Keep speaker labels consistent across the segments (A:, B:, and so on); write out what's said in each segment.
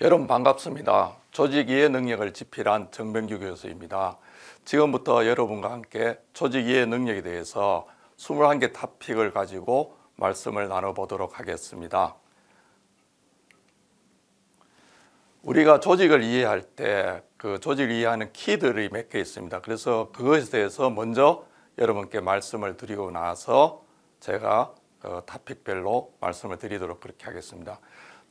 A: 여러분 반갑습니다. 조직 이해 능력을 집필한 정병규 교수입니다. 지금부터 여러분과 함께 조직 이해 능력에 대해서 21개 탑픽을 가지고 말씀을 나눠보도록 하겠습니다. 우리가 조직을 이해할 때 그 조직을 이해하는 키들이 몇 개 있습니다. 그래서 그것에 대해서 먼저 여러분께 말씀을 드리고 나서 제가 그 탑픽별로 말씀을 드리도록 그렇게 하겠습니다.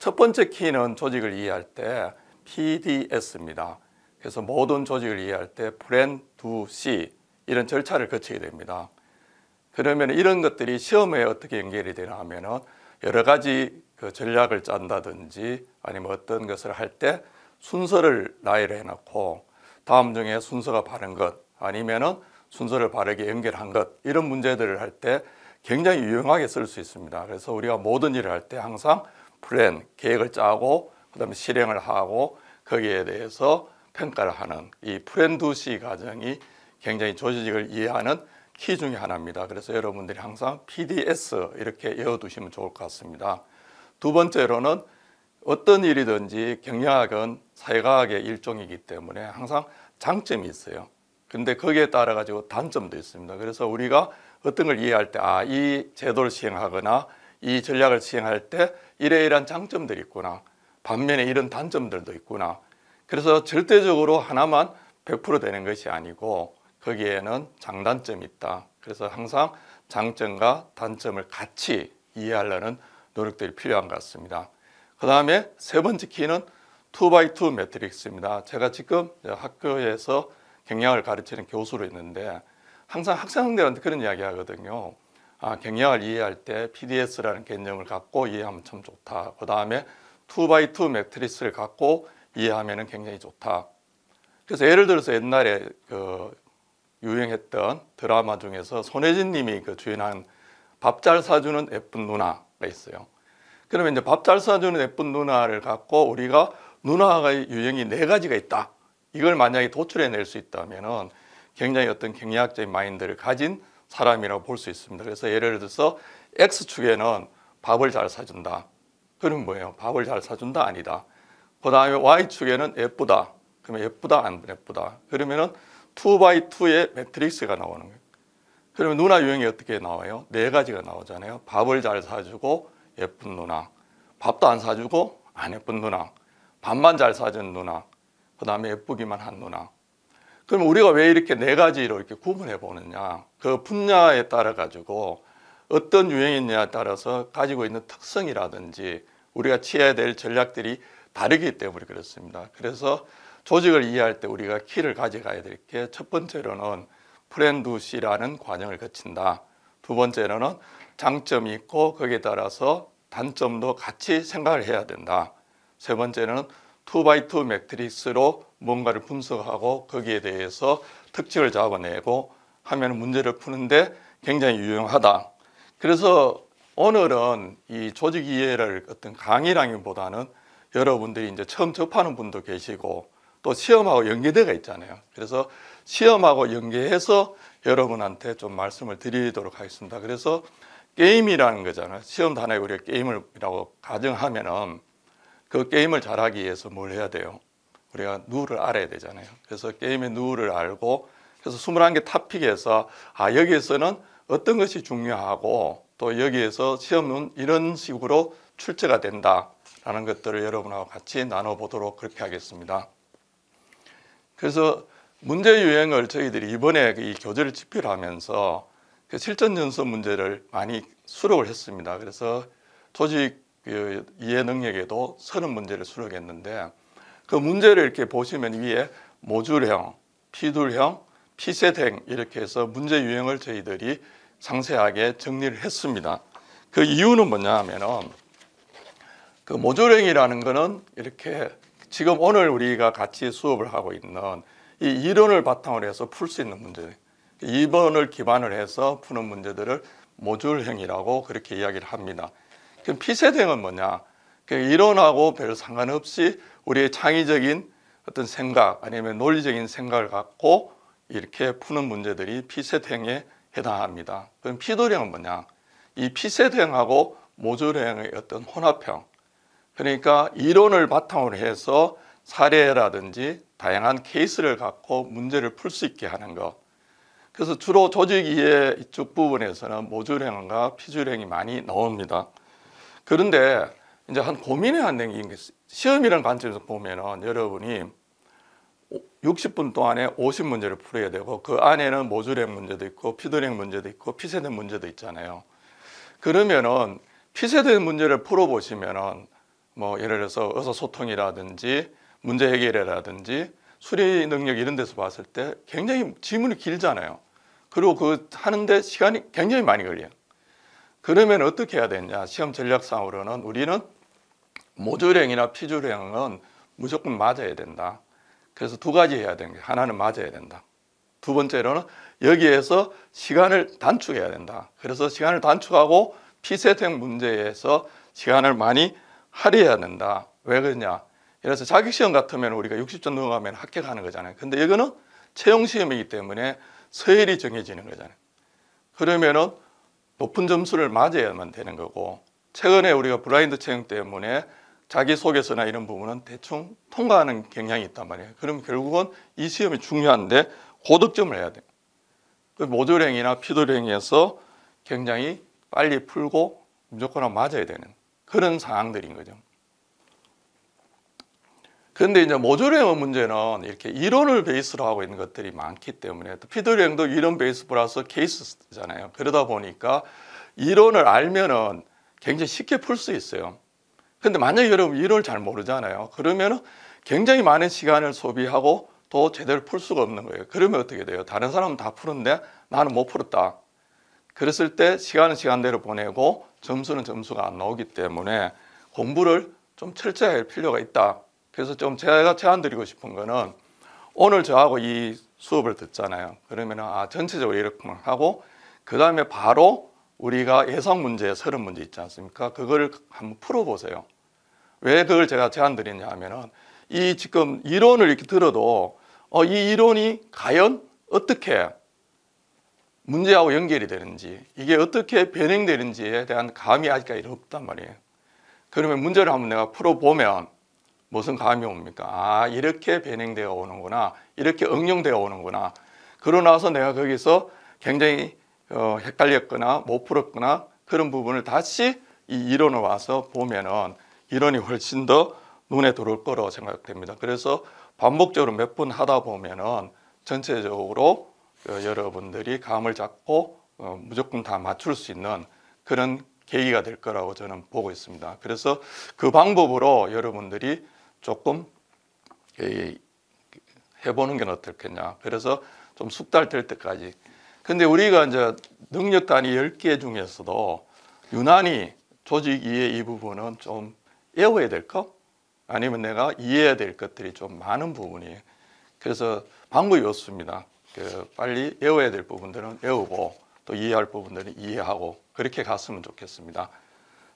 A: 첫 번째 키는 조직을 이해할 때 PDS입니다. 그래서 모든 조직을 이해할 때 Plan, Do, See 이런 절차를 거치게 됩니다. 그러면 이런 것들이 시험에 어떻게 연결이 되나 하면은 여러 가지 그 전략을 짠다든지 아니면 어떤 것을 할 때 순서를 나열해 놓고 다음 중에 순서가 바른 것 아니면은 순서를 바르게 연결한 것 이런 문제들을 할 때 굉장히 유용하게 쓸 수 있습니다. 그래서 우리가 모든 일을 할 때 항상 플랜, 계획을 짜고 그다음에 실행을 하고 거기에 대해서 평가를 하는 이프랜두시 과정이 굉장히 조직을 이해하는 키 중에 하나입니다. 그래서 여러분들이 항상 PDS 이렇게 외워두시면 좋을 것 같습니다. 두 번째로는 어떤 일이든지 경영학은 사회과학의 일종이기 때문에 항상 장점이 있어요. 근데 거기에 따라 가지고 단점도 있습니다. 그래서 우리가 어떤 걸 이해할 때, 아, 이 제도를 시행하거나 이 전략을 시행할 때 이래이란 장점들이 있구나. 반면에 이런 단점들도 있구나. 그래서 절대적으로 하나만 100% 되는 것이 아니고 거기에는 장단점이 있다. 그래서 항상 장점과 단점을 같이 이해하려는 노력들이 필요한 것 같습니다. 그 다음에 세 번째 키는 2x2 매트릭스입니다. 제가 지금 학교에서 경영을 가르치는 교수로 있는데 항상 학생들한테 그런 이야기 하거든요. 아, 경영을 이해할 때 PDS라는 개념을 갖고 이해하면 참 좋다. 그 다음에 2x2 매트리스를 갖고 이해하면 굉장히 좋다. 그래서 예를 들어서 옛날에 그 유행했던 드라마 중에서 손혜진 님이 그 주연한 밥 잘 사주는 예쁜 누나가 있어요. 그러면 이제 밥 잘 사주는 예쁜 누나를 갖고 우리가 누나의 유형이 네 가지가 있다. 이걸 만약에 도출해낼 수 있다면 굉장히 어떤 경제학적인 마인드를 가진 사람이라고 볼 수 있습니다. 그래서 예를 들어서 X축에는 밥을 잘 사준다. 그럼 뭐예요? 밥을 잘 사준다 아니다. 그 다음에 Y축에는 예쁘다. 그러면 예쁘다 안 예쁘다. 그러면은 2 b 2의 매트릭스가 나오는 거예요. 그러면 누나 유형이 어떻게 나와요? 네 가지가 나오잖아요. 밥을 잘 사주고 예쁜 누나. 밥도 안 사주고 안 예쁜 누나. 밥만 잘 사준 누나. 그 다음에 예쁘기만 한 누나. 그럼 우리가 왜 이렇게 네 가지로 이렇게 구분해 보느냐. 그 분야에 따라 가지고 어떤 유행이냐에 따라서 가지고 있는 특성이라든지 우리가 취해야 될 전략들이 다르기 때문에 그렇습니다. 그래서 조직을 이해할 때 우리가 키를 가져가야 될 게 첫 번째로는 프렌두시라는 관영을 거친다. 두 번째로는 장점이 있고 거기에 따라서 단점도 같이 생각을 해야 된다. 세 번째는 투바이투 매트릭스로 뭔가를 분석하고 거기에 대해서 특징을 잡아내고 하면 문제를 푸는데 굉장히 유용하다. 그래서 오늘은 이 조직 이해를 어떤 강의라기보다는 여러분들이 이제 처음 접하는 분도 계시고 또 시험하고 연계되어 있잖아요. 그래서 시험하고 연계해서 여러분한테 좀 말씀을 드리도록 하겠습니다. 그래서 게임이라는 거잖아요. 시험 단에 우리가 게임이라고 가정하면은 그 게임을 잘하기 위해서 뭘 해야 돼요? 우리가 누를 알아야 되잖아요. 그래서 게임의 누를 알고 그래서 21개 탑픽에서 아 여기에서는 어떤 것이 중요하고 또 여기에서 시험은 이런 식으로 출제가 된다라는 것들을 여러분하고 같이 나눠보도록 그렇게 하겠습니다. 그래서 문제 유형을 저희들이 이번에 이 교재를 집필 하면서 그 실전 연습 문제를 많이 수록을 했습니다. 그래서 조직 그 이해 능력에도 서른 문제를 수록했는데 그 문제를 이렇게 보시면 위에 모듈형, 피둘형, 피셋형 이렇게 해서 문제 유형을 저희들이 상세하게 정리를 했습니다. 그 이유는 뭐냐 하면은 그모듈형이라는 거는 이렇게 지금 오늘 우리가 같이 수업을 하고 있는 이 이론을 바탕으로 해서 풀 수 있는 문제 2번을 기반을 해서 푸는 문제들을 모듈형이라고 그렇게 이야기를 합니다. 그럼 피세대는 뭐냐? 이론하고 그 별 상관없이 우리의 창의적인 어떤 생각 아니면 논리적인 생각을 갖고 이렇게 푸는 문제들이 피세대에 해당합니다. 그럼 피도령은 뭐냐? 이 피세대하고 모조령의 어떤 혼합형 그러니까 이론을 바탕으로 해서 사례라든지 다양한 케이스를 갖고 문제를 풀 수 있게 하는 것 그래서 주로 조직이해 이쪽 부분에서는 모주령과 피주령이 많이 나옵니다. 그런데 이제 한 고민의 한된 게 시험이라는 관점에서 보면은 여러분이 60분 동안에 50문제를 풀어야 되고 그 안에는 모듈형 문제도 있고 피드랭 문제도 있고 피세된 문제도 있잖아요. 그러면은 피세된 문제를 풀어보시면은 뭐 예를 들어서 의사소통이라든지 문제 해결이라든지 수리 능력 이런 데서 봤을 때 굉장히 질문이 길잖아요. 그리고 그 하는데 시간이 굉장히 많이 걸려요. 그러면 어떻게 해야 되냐? 시험 전략상으로는 우리는 모조령이나 피조령은 무조건 맞아야 된다. 그래서 두 가지 해야 되는 게 하나는 맞아야 된다. 두 번째로는 여기에서 시간을 단축해야 된다. 그래서 시간을 단축하고 피세팅 문제에서 시간을 많이 할애해야 된다. 왜 그러냐? 그래서 자격시험 같으면 우리가 60점 넘어가면 합격하는 거잖아요. 근데 이거는 채용시험이기 때문에 서열이 정해지는 거잖아요. 그러면은 높은 점수를 맞아야만 되는 거고 최근에 우리가 브라인드 채용 때문에 자기소개서나 이런 부분은 대충 통과하는 경향이 있단 말이에요. 그럼 결국은 이 시험이 중요한데 고득점을 해야 돼요. 그 모조랭이나 피도랭에서 굉장히 빨리 풀고 무조건 맞아야 되는 그런 상황들인 거죠. 근데 이제 모조리의 문제는 이렇게 이론을 베이스로 하고 있는 것들이 많기 때문에 피드여행도 이론 베이스 플러스 케이스잖아요. 그러다 보니까 이론을 알면은 굉장히 쉽게 풀 수 있어요. 근데 만약에 여러분 이론을 잘 모르잖아요. 그러면은 굉장히 많은 시간을 소비하고 또 제대로 풀 수가 없는 거예요. 그러면 어떻게 돼요? 다른 사람은 다 푸는데 나는 못 풀었다. 그랬을 때 시간은 시간대로 보내고 점수는 점수가 안 나오기 때문에 공부를 좀 철저히 할 필요가 있다. 그래서 좀 제가 제안 드리고 싶은 거는 오늘 저하고 이 수업을 듣잖아요. 그러면은 아 전체적으로 이렇게만 하고 그 다음에 바로 우리가 예상 문제 서른 문제 있지 않습니까? 그걸 한번 풀어보세요. 왜 그걸 제가 제안 드리냐 하면은 이 지금 이론을 이렇게 들어도 어, 이 이론이 과연 어떻게 문제하고 연결이 되는지 이게 어떻게 변형되는지에 대한 감이 아직까지 없단 말이에요. 그러면 문제를 한번 내가 풀어보면 무슨 감이 옵니까? 아 이렇게 변행되어 오는구나. 이렇게 응용되어 오는구나. 그러고 나서 내가 거기서 굉장히 어, 헷갈렸거나 못 풀었거나 그런 부분을 다시 이 이론을 와서 보면은 이론이 훨씬 더 눈에 들어올 거라 생각됩니다. 그래서 반복적으로 몇 번 하다 보면은 전체적으로 어, 여러분들이 감을 잡고 어, 무조건 다 맞출 수 있는 그런 계기가 될 거라고 저는 보고 있습니다. 그래서 그 방법으로 여러분들이 조금 예, 예, 해보는 게 어떻겠냐. 그래서 좀 숙달될 때까지. 근데 우리가 이제 능력 단위 10개 중에서도 유난히 조직 이해 이 부분은 좀 외워야 될 것? 아니면 내가 이해해야 될 것들이 좀 많은 부분이에요. 그래서 방법이 없습니다. 그 빨리 외워야 될 부분들은 외우고 또 이해할 부분들은 이해하고 그렇게 갔으면 좋겠습니다.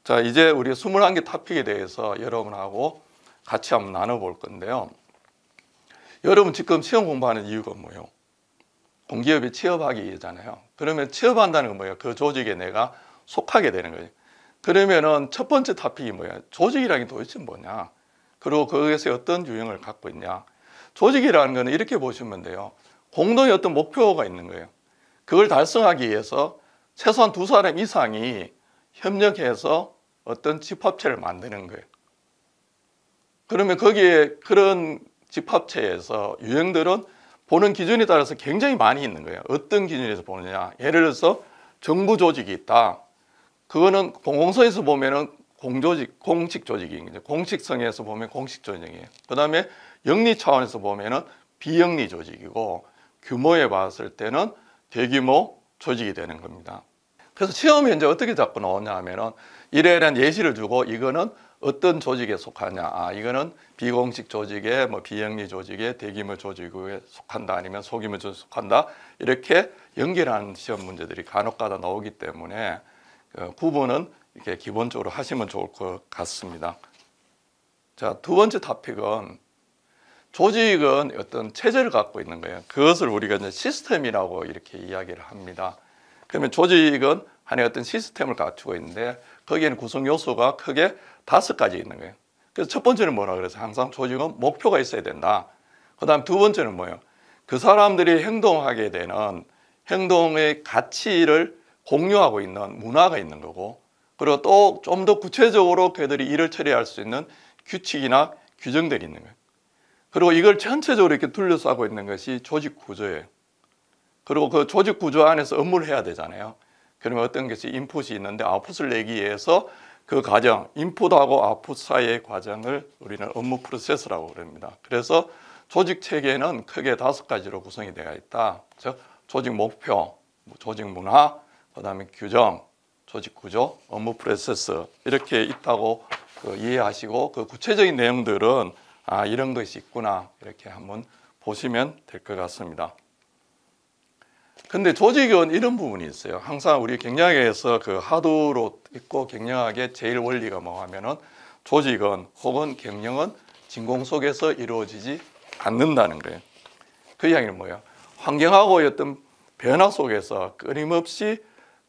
A: 자, 이제 우리 21개 탑픽에 대해서 여러분하고 같이 한번 나눠볼 건데요. 여러분 지금 시험 공부하는 이유가 뭐예요? 공기업에 취업하기 위해잖아요. 그러면 취업한다는 건 뭐예요? 그 조직에 내가 속하게 되는 거예요. 그러면은 첫 번째 탑픽이 뭐예요? 조직이라는 게 도대체 뭐냐? 그리고 거기에서 어떤 유형을 갖고 있냐? 조직이라는 거 이렇게 보시면 돼요. 공동의 어떤 목표가 있는 거예요. 그걸 달성하기 위해서 최소한 두 사람 이상이 협력해서 어떤 집합체를 만드는 거예요. 그러면 거기에 그런 집합체에서 유형들은 보는 기준에 따라서 굉장히 많이 있는 거예요. 어떤 기준에서 보느냐. 예를 들어서 정부 조직이 있다. 그거는 공공성에서 보면은 공조직, 공식 조직인 거죠. 공식성에서 보면 공식 조직이에요. 그 다음에 영리 차원에서 보면은 비영리 조직이고 규모에 봤을 때는 대규모 조직이 되는 겁니다. 그래서 시험에 이제 어떻게 잡고 나오냐 하면은 이에 대한 예시를 주고 이거는 어떤 조직에 속하냐 아 이거는 비공식 조직에 뭐 비영리 조직에 대규모 조직에 속한다 아니면 소규모 조직에 속한다 이렇게 연결하는 시험 문제들이 간혹가다 나오기 때문에 그 구분은 이렇게 기본적으로 하시면 좋을 것 같습니다 자두 번째 탑픽은 조직은 어떤 체제를 갖고 있는 거예요 그것을 우리가 이제 시스템이라고 이렇게 이야기를 합니다 그러면 조직은 하나의 어떤 시스템을 갖추고 있는데 거기에는 구성 요소가 크게 다섯 가지 있는 거예요. 그래서 첫 번째는 뭐라 그래서 항상 조직은 목표가 있어야 된다. 그 다음 두 번째는 뭐예요? 그 사람들이 행동하게 되는 행동의 가치를 공유하고 있는 문화가 있는 거고 그리고 또 좀 더 구체적으로 그들이 일을 처리할 수 있는 규칙이나 규정들이 있는 거예요. 그리고 이걸 전체적으로 이렇게 둘러싸고 있는 것이 조직 구조예요. 그리고 그 조직 구조 안에서 업무를 해야 되잖아요. 그러면 어떤 것이 인풋이 있는데 아웃풋을 내기 위해서 그 과정, 인풋하고 아웃풋 사이의 과정을 우리는 업무 프로세스라고 그럽니다. 그래서 조직 체계는 크게 다섯 가지로 구성이 되어 있다. 즉 조직 목표, 조직 문화, 그다음에 규정, 조직 구조, 업무 프로세스 이렇게 있다고 그 이해하시고 그 구체적인 내용들은 아 이런 것이 있구나 이렇게 한번 보시면 될 것 같습니다. 근데 조직은 이런 부분이 있어요. 항상 우리 경영에서그 하도로 있고 경영하게 제일 원리가 뭐 하면은 조직은 혹은 경영은 진공 속에서 이루어지지 않는다는 거예요. 그 이야기는 뭐예요? 환경하고 어떤 변화 속에서 끊임없이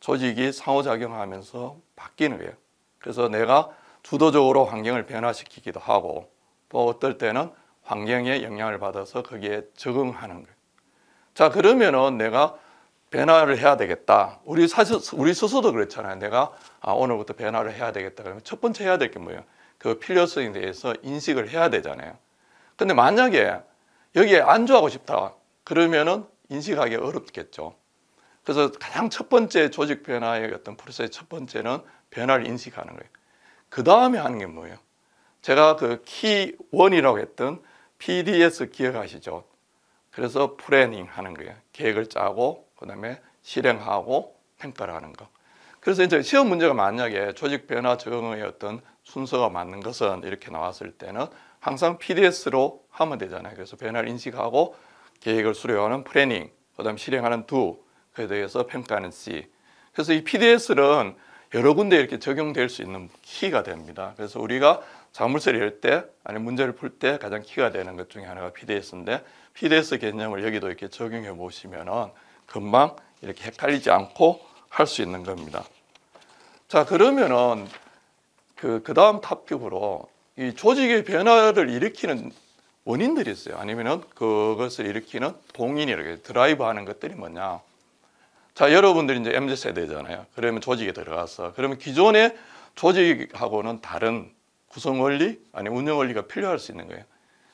A: 조직이 상호작용하면서 바뀌는 거예요. 그래서 내가 주도적으로 환경을 변화시키기도 하고 또 어떨 때는 환경에 영향을 받아서 거기에 적응하는 거예요. 자 그러면은 내가 변화를 해야 되겠다. 우리 사실 우리 스스로 도그렇잖아요 내가 아, 오늘부터 변화를 해야 되겠다. 그러면 첫 번째 해야 될 게 뭐예요? 그 필요성에 대해서 인식을 해야 되잖아요. 근데 만약에 여기에 안주하고 싶다. 그러면은 인식하기 어렵겠죠. 그래서 가장 첫 번째 조직 변화의 어떤 프로세스 첫 번째는 변화를 인식하는 거예요. 그 다음에 하는 게 뭐예요? 제가 그 키원이라고 했던 PDS 기억하시죠? 그래서 플래닝 하는 거예요. 계획을 짜고 그다음에 실행하고 평가를 하는 거. 그래서 이제 시험 문제가 만약에 조직 변화 적응의 어떤 순서가 맞는 것은 이렇게 나왔을 때는 항상 PDS로 하면 되잖아요. 그래서 변화를 인식하고 계획을 수료하는 플래닝, 그다음 실행하는 두, 그에 대해서 평가하는 C. 그래서 이 PDS는 여러 군데 이렇게 적용될 수 있는 키가 됩니다. 그래서 우리가 자물쇠를 열 때, 아니면 문제를 풀 때 가장 키가 되는 것 중에 하나가 PDS인데 PDS 개념을 여기도 이렇게 적용해 보시면 금방 이렇게 헷갈리지 않고 할 수 있는 겁니다. 자 그러면은 그, 그 다음 탑픽으로 이 조직의 변화를 일으키는 원인들이 있어요. 아니면은 그것을 일으키는 동인이 이렇게 드라이브 하는 것들이 뭐냐. 자, 여러분들이 이제 MZ 세대잖아요. 그러면 조직에 들어가서 그러면 기존의 조직하고는 다른 구성 원리 아니 운영 원리가 필요할 수 있는 거예요.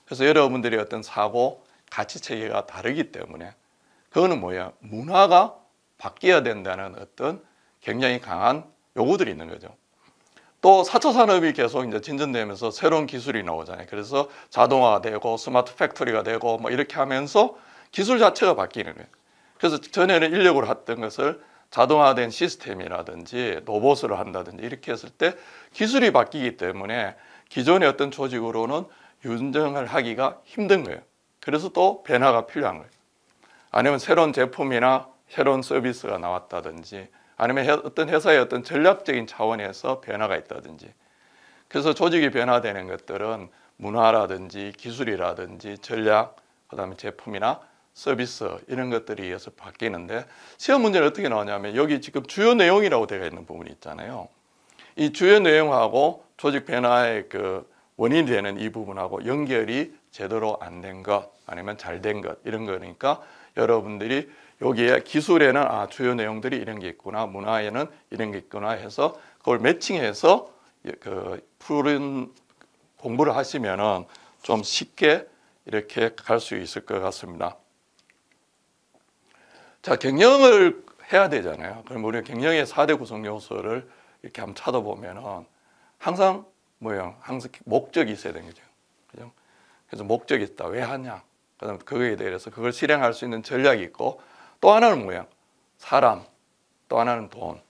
A: 그래서 여러분들이 어떤 사고 가치 체계가 다르기 때문에 그거는 뭐야? 문화가 바뀌어야 된다는 어떤 굉장히 강한 요구들이 있는 거죠. 또 4차 산업이 계속 이제 진전되면서 새로운 기술이 나오잖아요. 그래서 자동화되고 스마트 팩토리가 되고 뭐 이렇게 하면서 기술 자체가 바뀌는 거예요. 그래서 전에는 인력으로 했던 것을 자동화된 시스템이라든지 로봇으로 한다든지 이렇게 했을 때 기술이 바뀌기 때문에 기존의 어떤 조직으로는 윤정을 하기가 힘든 거예요. 그래서 또 변화가 필요한 거예요. 아니면 새로운 제품이나 새로운 서비스가 나왔다든지 아니면 어떤 회사의 어떤 전략적인 차원에서 변화가 있다든지 그래서 조직이 변화되는 것들은 문화라든지 기술이라든지 전략 그다음에 제품이나 서비스 이런 것들이이어서 바뀌는데 시험 문제는 어떻게 나오냐면 여기 지금 주요 내용이라고 되어 있는 부분이 있잖아요. 이 주요 내용하고 조직 변화의 그 원인이 되는 이 부분하고 연결이 제대로 안 된 것 아니면 잘 된 것 이런 거니까 여러분들이 여기에 기술에는 아 주요 내용들이 이런 게 있구나 문화에는 이런 게 있구나 해서 그걸 매칭해서 그 푸른 공부를 하시면은 좀 쉽게 이렇게 갈 수 있을 것 같습니다. 자 경영을 해야 되잖아요. 그럼 우리가 경영의 4대 구성 요소를 이렇게 한번 찾아보면은 항상 뭐예요? 항상 목적이 있어야 되는 거죠. 그래서 목적이 있다. 왜 하냐? 그다음 그거에 대해서 그걸 실행할 수 있는 전략이 있고 또 하나는 뭐야? 사람, 또 하나는 돈.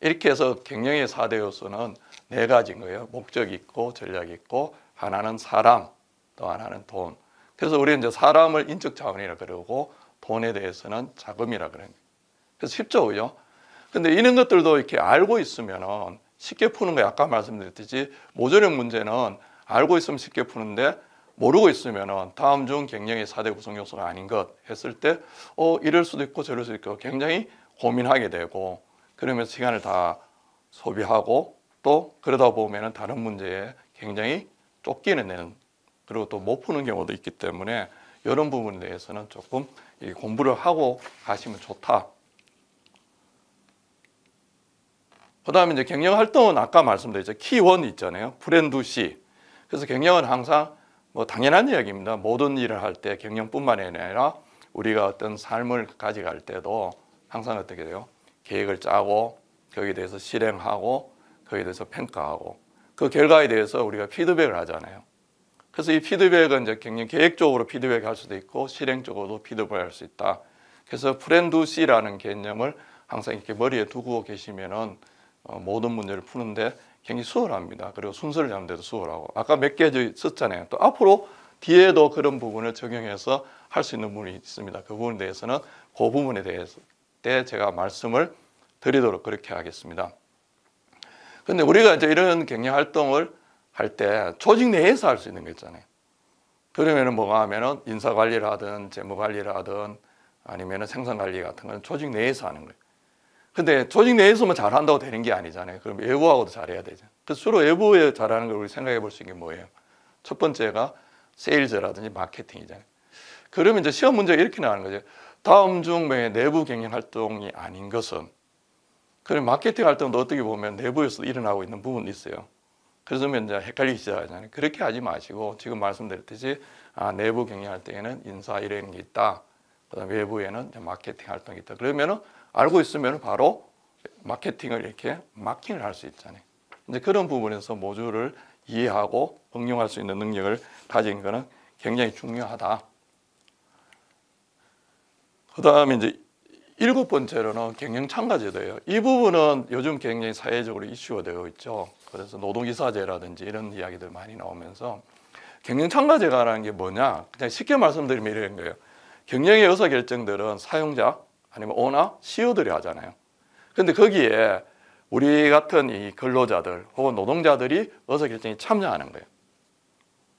A: 이렇게 해서 경영의 사대 요소는 네 가지인 거예요. 목적이 있고 전략이 있고 하나는 사람, 또 하나는 돈. 그래서 우리는 이제 사람을 인적 자원이라 그러고 돈에 대해서는 자금이라 그래요. 그래서 쉽죠, 그죠? 근데 이런 것들도 이렇게 알고 있으면은 쉽게 푸는 거예 아까 말씀드렸듯이 모조력 문제는 알고 있으면 쉽게 푸는데 모르고 있으면 다음 중 경쟁의 4대 구성 요소가 아닌 것 했을 때 어, 이럴 수도 있고 저럴 수도 있고 굉장히 고민하게 되고 그러면서 시간을 다 소비하고 또 그러다 보면 다른 문제에 굉장히 쫓기는 되는 그리고 또 못 푸는 경우도 있기 때문에 이런 부분에 대해서는 조금 공부를 하고 가시면 좋다. 그 다음에 이제 경영활동은 아까 말씀드렸죠. 키원 있잖아요. 브랜드 C. 그래서 경영은 항상 뭐 당연한 이야기입니다. 모든 일을 할 때 경영뿐만 아니라 우리가 어떤 삶을 가져갈 때도 항상 어떻게 돼요? 계획을 짜고 거기에 대해서 실행하고 거기에 대해서 평가하고 그 결과에 대해서 우리가 피드백을 하잖아요. 그래서 이 피드백은 이제 경영 계획적으로 피드백할 수도 있고 실행적으로도 피드백할 수 있다. 그래서 프렌드 C라는 개념을 항상 이렇게 머리에 두고 계시면은 어, 모든 문제를 푸는데 굉장히 수월합니다. 그리고 순서를 잡는 데도 수월하고 아까 몇 개 썼잖아요. 또 앞으로 뒤에도 그런 부분을 적용해서 할 수 있는 부분이 있습니다. 그 부분에 대해서는 그 부분에 대해서 때 제가 말씀을 드리도록 그렇게 하겠습니다. 근데 우리가 이제 이런 경영 활동을 할 때 조직 내에서 할 수 있는 거 있잖아요. 그러면은 뭐가 하면은 인사 관리를 하든 재무 관리를 하든 아니면은 생산 관리 같은 건 조직 내에서 하는 거예요. 근데 조직 내에서만 잘한다고 되는 게 아니잖아요. 그럼 외부하고도 잘해야 되죠. 그래 주로 외부에 잘하는 걸 우리 생각해 볼 수 있는 게 뭐예요? 첫 번째가 세일즈라든지 마케팅이잖아요. 그러면 이제 시험 문제가 이렇게 나오는 거죠. 다음 중왜 내부 경영 활동이 아닌 것은 그럼 마케팅 활동도 어떻게 보면 내부에서 일어나고 있는 부분이 있어요. 그러면 이제 헷갈리기 시작하잖아요. 그렇게 하지 마시고 지금 말씀드렸듯이 아, 내부 경영할 때에는 인사 이런 게 있다. 그다음 외부에는 마케팅 활동이 있다. 그러면은 알고 있으면 바로 마케팅을 이렇게 마킹을 할 수 있잖아요. 이제 그런 부분에서 모듈을 이해하고 응용할 수 있는 능력을 가진 것은 굉장히 중요하다. 그 다음에 이제 일곱 번째로는 경영 참가제도예요. 이 부분은 요즘 굉장히 사회적으로 이슈가 되고 있죠. 그래서 노동이사제라든지 이런 이야기들 많이 나오면서 경영 참가제라는 게 뭐냐? 그냥 쉽게 말씀드리면 이런 거예요. 경영의 의사결정들은 사용자, 아니면 오나 씌워들이 하잖아요. 그런데 거기에 우리 같은 이 근로자들 혹은 노동자들이 의사결정에 참여하는 거예요.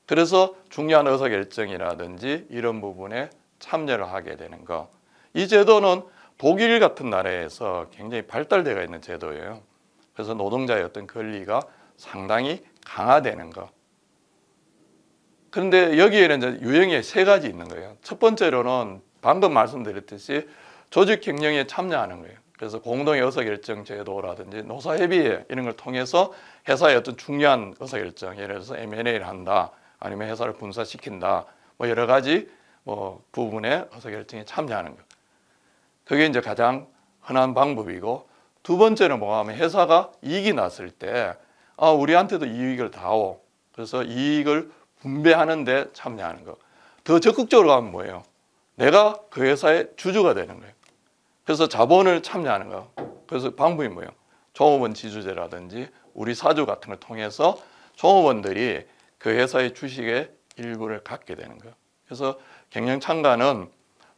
A: 그래서 중요한 의사결정이라든지 이런 부분에 참여를 하게 되는 거. 이 제도는 독일 같은 나라에서 굉장히 발달되어 있는 제도예요. 그래서 노동자의 어떤 권리가 상당히 강화되는 거. 그런데 여기에는 이제 유형이 세 가지 있는 거예요. 첫 번째로는 방금 말씀드렸듯이 조직 경영에 참여하는 거예요. 그래서 공동의 의사결정 제도라든지 노사협의회 이런 걸 통해서 회사의 어떤 중요한 의사결정 예를 들어서 M&A를 한다 아니면 회사를 분사시킨다 뭐 여러 가지 뭐 부분의 의사결정에 참여하는 거. 그게 이제 가장 흔한 방법이고 두 번째는 뭐하면 회사가 이익이 났을 때 아, 우리한테도 이익을 다오 그래서 이익을 분배하는 데 참여하는 거. 더 적극적으로 하면 뭐예요 내가 그 회사의 주주가 되는 거예요 그래서 자본을 참여하는 거. 그래서 방법이 뭐예요? 종업원 지주제라든지 우리 사주 같은 걸 통해서 종업원들이 그 회사의 주식의 일부를 갖게 되는 거 그래서 경영 참가는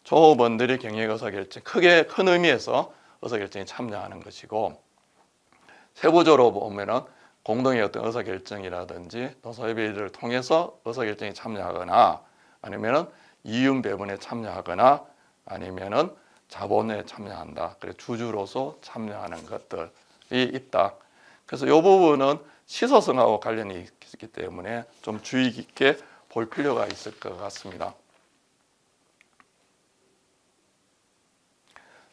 A: 종업원들이 경영 의사결정, 크게 큰 의미에서 의사결정에 참여하는 것이고 세부적으로 보면은 공동의 어떤 의사결정이라든지 노사협의를 통해서 의사결정에 참여하거나 아니면은 이윤 배분에 참여하거나 아니면은 자본에 참여한다. 그래 주주로서 참여하는 것들이 있다. 그래서 이 부분은 시소성하고 관련이 있기 때문에 좀 주의 깊게 볼 필요가 있을 것 같습니다.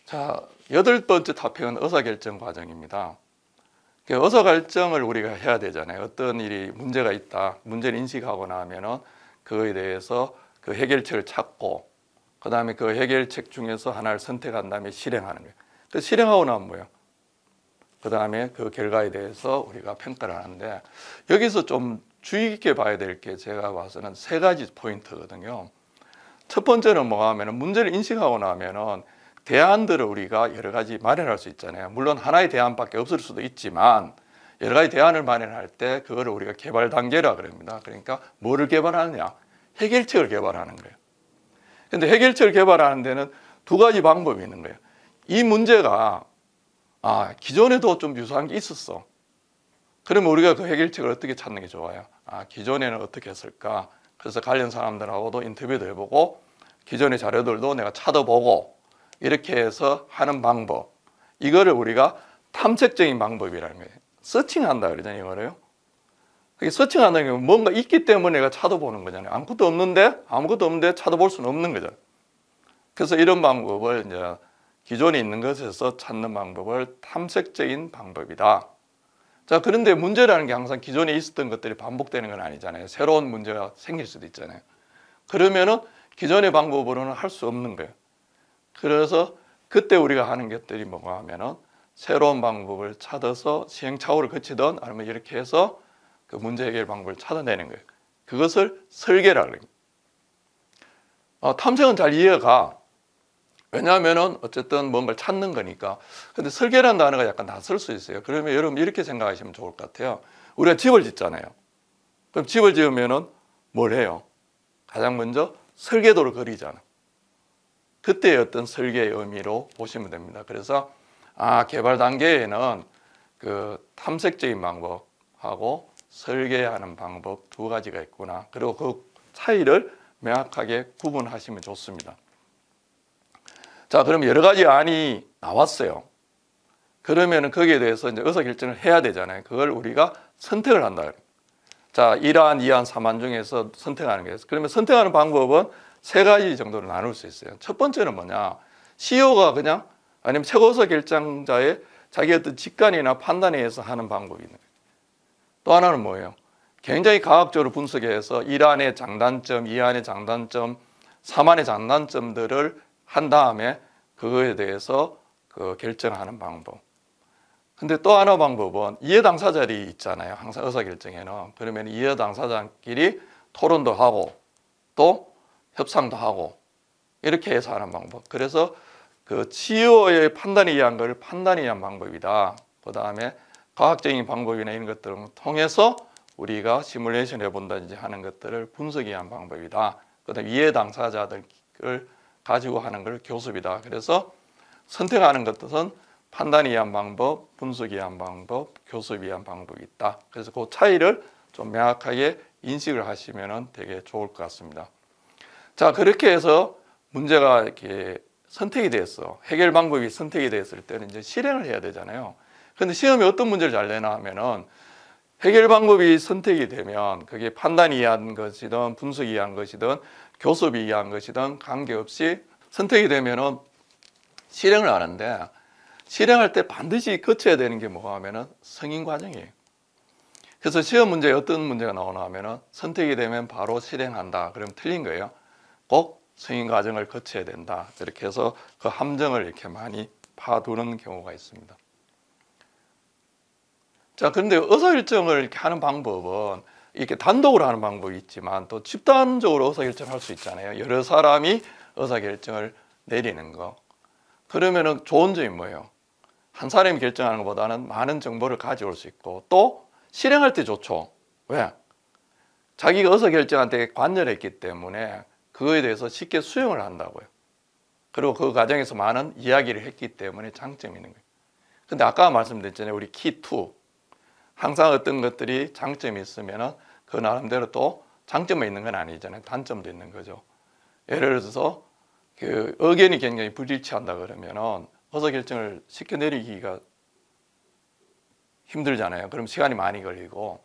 A: 자, 여덟 번째 타평은 의사결정 과정입니다. 그 의사결정을 우리가 해야 되잖아요. 어떤 일이 문제가 있다, 문제를 인식하고 나면은 그거에 대해서 그 해결책을 찾고 그 다음에 그 해결책 중에서 하나를 선택한 다음에 실행하는 거예요. 그 실행하고 나면 뭐예요? 그 다음에 그 결과에 대해서 우리가 평가를 하는데 여기서 좀 주의 깊게 봐야 될 게 제가 봐서는 세 가지 포인트거든요. 첫 번째는 뭐 하면 문제를 인식하고 나면은 대안들을 우리가 여러 가지 마련할 수 있잖아요. 물론 하나의 대안밖에 없을 수도 있지만 여러 가지 대안을 마련할 때 그거를 우리가 개발 단계라 그럽니다. 그러니까 뭐를 개발하느냐? 해결책을 개발하는 거예요. 근데 해결책을 개발하는 데는 두 가지 방법이 있는 거예요. 이 문제가 아, 기존에도 좀 유사한 게 있었어. 그러면 우리가 그 해결책을 어떻게 찾는 게 좋아요? 아, 기존에는 어떻게 했을까? 그래서 관련 사람들하고도 인터뷰도 해보고 기존의 자료들도 내가 찾아보고 이렇게 해서 하는 방법. 이거를 우리가 탐색적인 방법이라는 거예요. 서칭한다 그러잖아요, 이거를요. 서칭하는 게 뭔가 있기 때문에 내가 찾아보는 거잖아요. 아무것도 없는데 아무것도 없는데 찾아볼 수는 없는 거죠. 그래서 이런 방법을 이제 기존에 있는 것에서 찾는 방법을 탐색적인 방법이다. 자 그런데 문제라는 게 항상 기존에 있었던 것들이 반복되는 건 아니잖아요. 새로운 문제가 생길 수도 있잖아요. 그러면은 기존의 방법으로는 할 수 없는 거예요. 그래서 그때 우리가 하는 것들이 뭐가 하면은 새로운 방법을 찾아서 시행착오를 거치던 아니면 이렇게 해서 그 문제 해결 방법을 찾아내는 거예요. 그것을 설계라 그래요. 어, 탐색은 잘 이해가 왜냐하면 어쨌든 뭔가를 찾는 거니까 근데 설계라는 단어가 약간 낯설 수 있어요 그러면 여러분 이렇게 생각하시면 좋을 것 같아요 우리가 집을 짓잖아요 그럼 집을 지으면 뭘 해요? 가장 먼저 설계도를 그리잖아 그때의 어떤 설계의 의미로 보시면 됩니다 그래서 아 개발 단계에는 그 탐색적인 방법하고 설계하는 방법 두 가지가 있구나. 그리고 그 차이를 명확하게 구분하시면 좋습니다. 자, 그럼 여러 가지 안이 나왔어요. 그러면은 거기에 대해서 이제 의사결정을 해야 되잖아요. 그걸 우리가 선택을 한다. 자, 1안, 2안, 3안 중에서 선택하는 게 있어요. 그러면 선택하는 방법은 세 가지 정도로 나눌 수 있어요. 첫 번째는 뭐냐. CEO가 그냥 아니면 최고서 결정자의 자기 어떤 직관이나 판단에 의해서 하는 방법이 있는 거예요. 또 하나는 뭐예요? 굉장히 과학적으로 분석해서 이란의 장단점, 이란의 장단점, 사만의 장단점들을 한 다음에 그거에 대해서 그 결정하는 방법. 근데 또 하나 방법은 이해 당사자들 있잖아요. 항상 의사결정에는. 그러면 이해 당사자끼리 토론도 하고 또 협상도 하고 이렇게 해서 하는 방법. 그래서 그 치유의 판단에 의한 걸 판단에 의한 방법이다. 그 다음에 과학적인 방법이나 이런 것들을 통해서 우리가 시뮬레이션 해본다든지 하는 것들을 분석이 한 방법이다. 그다음 이해 당사자들을 가지고 하는 걸 교습이다. 그래서 선택하는 것은 들 판단이 한 방법, 분석이 한 방법, 교습이 한 방법이 있다. 그래서 그 차이를 좀 명확하게 인식을 하시면 되게 좋을 것 같습니다. 자 그렇게 해서 문제가 이렇게 선택이 됐어. 해결 방법이 선택이 됐을 때는 이제 실행을 해야 되잖아요. 근데 시험에 어떤 문제를 잘 내나 하면은 해결 방법이 선택이 되면 그게 판단이 의한 것이든 분석이 의한 것이든 교섭이 의한 것이든 관계없이 선택이 되면은 실행을 하는데 실행할 때 반드시 거쳐야 되는 게 뭐가 하면은 승인 과정이에요. 그래서 시험 문제에 어떤 문제가 나오나 하면은 선택이 되면 바로 실행한다. 그럼 틀린 거예요. 꼭 승인 과정을 거쳐야 된다. 이렇게 해서 그 함정을 이렇게 많이 파두는 경우가 있습니다. 자, 그런데 의사일정을 이렇게 하는 방법은 이렇게 단독으로 하는 방법이 있지만 또 집단적으로 의사결정을 할 수 있잖아요. 여러 사람이 의사결정을 내리는 거. 그러면은 좋은 점이 뭐예요? 한 사람이 결정하는 것보다는 많은 정보를 가져올 수 있고 또 실행할 때 좋죠. 왜? 자기가 의사결정한테 관여했기 때문에 그거에 대해서 쉽게 수용을 한다고요. 그리고 그 과정에서 많은 이야기를 했기 때문에 장점이 있는 거예요. 근데 아까 말씀드렸잖아요. 우리 키2. 항상 어떤 것들이 장점이 있으면 그 나름대로 또장점이 있는 건 아니잖아요. 단점도 있는 거죠. 예를 들어서 그 의견이 굉장히 불일치한다 그러면은 의사결정을 시켜내리기가 힘들잖아요. 그럼 시간이 많이 걸리고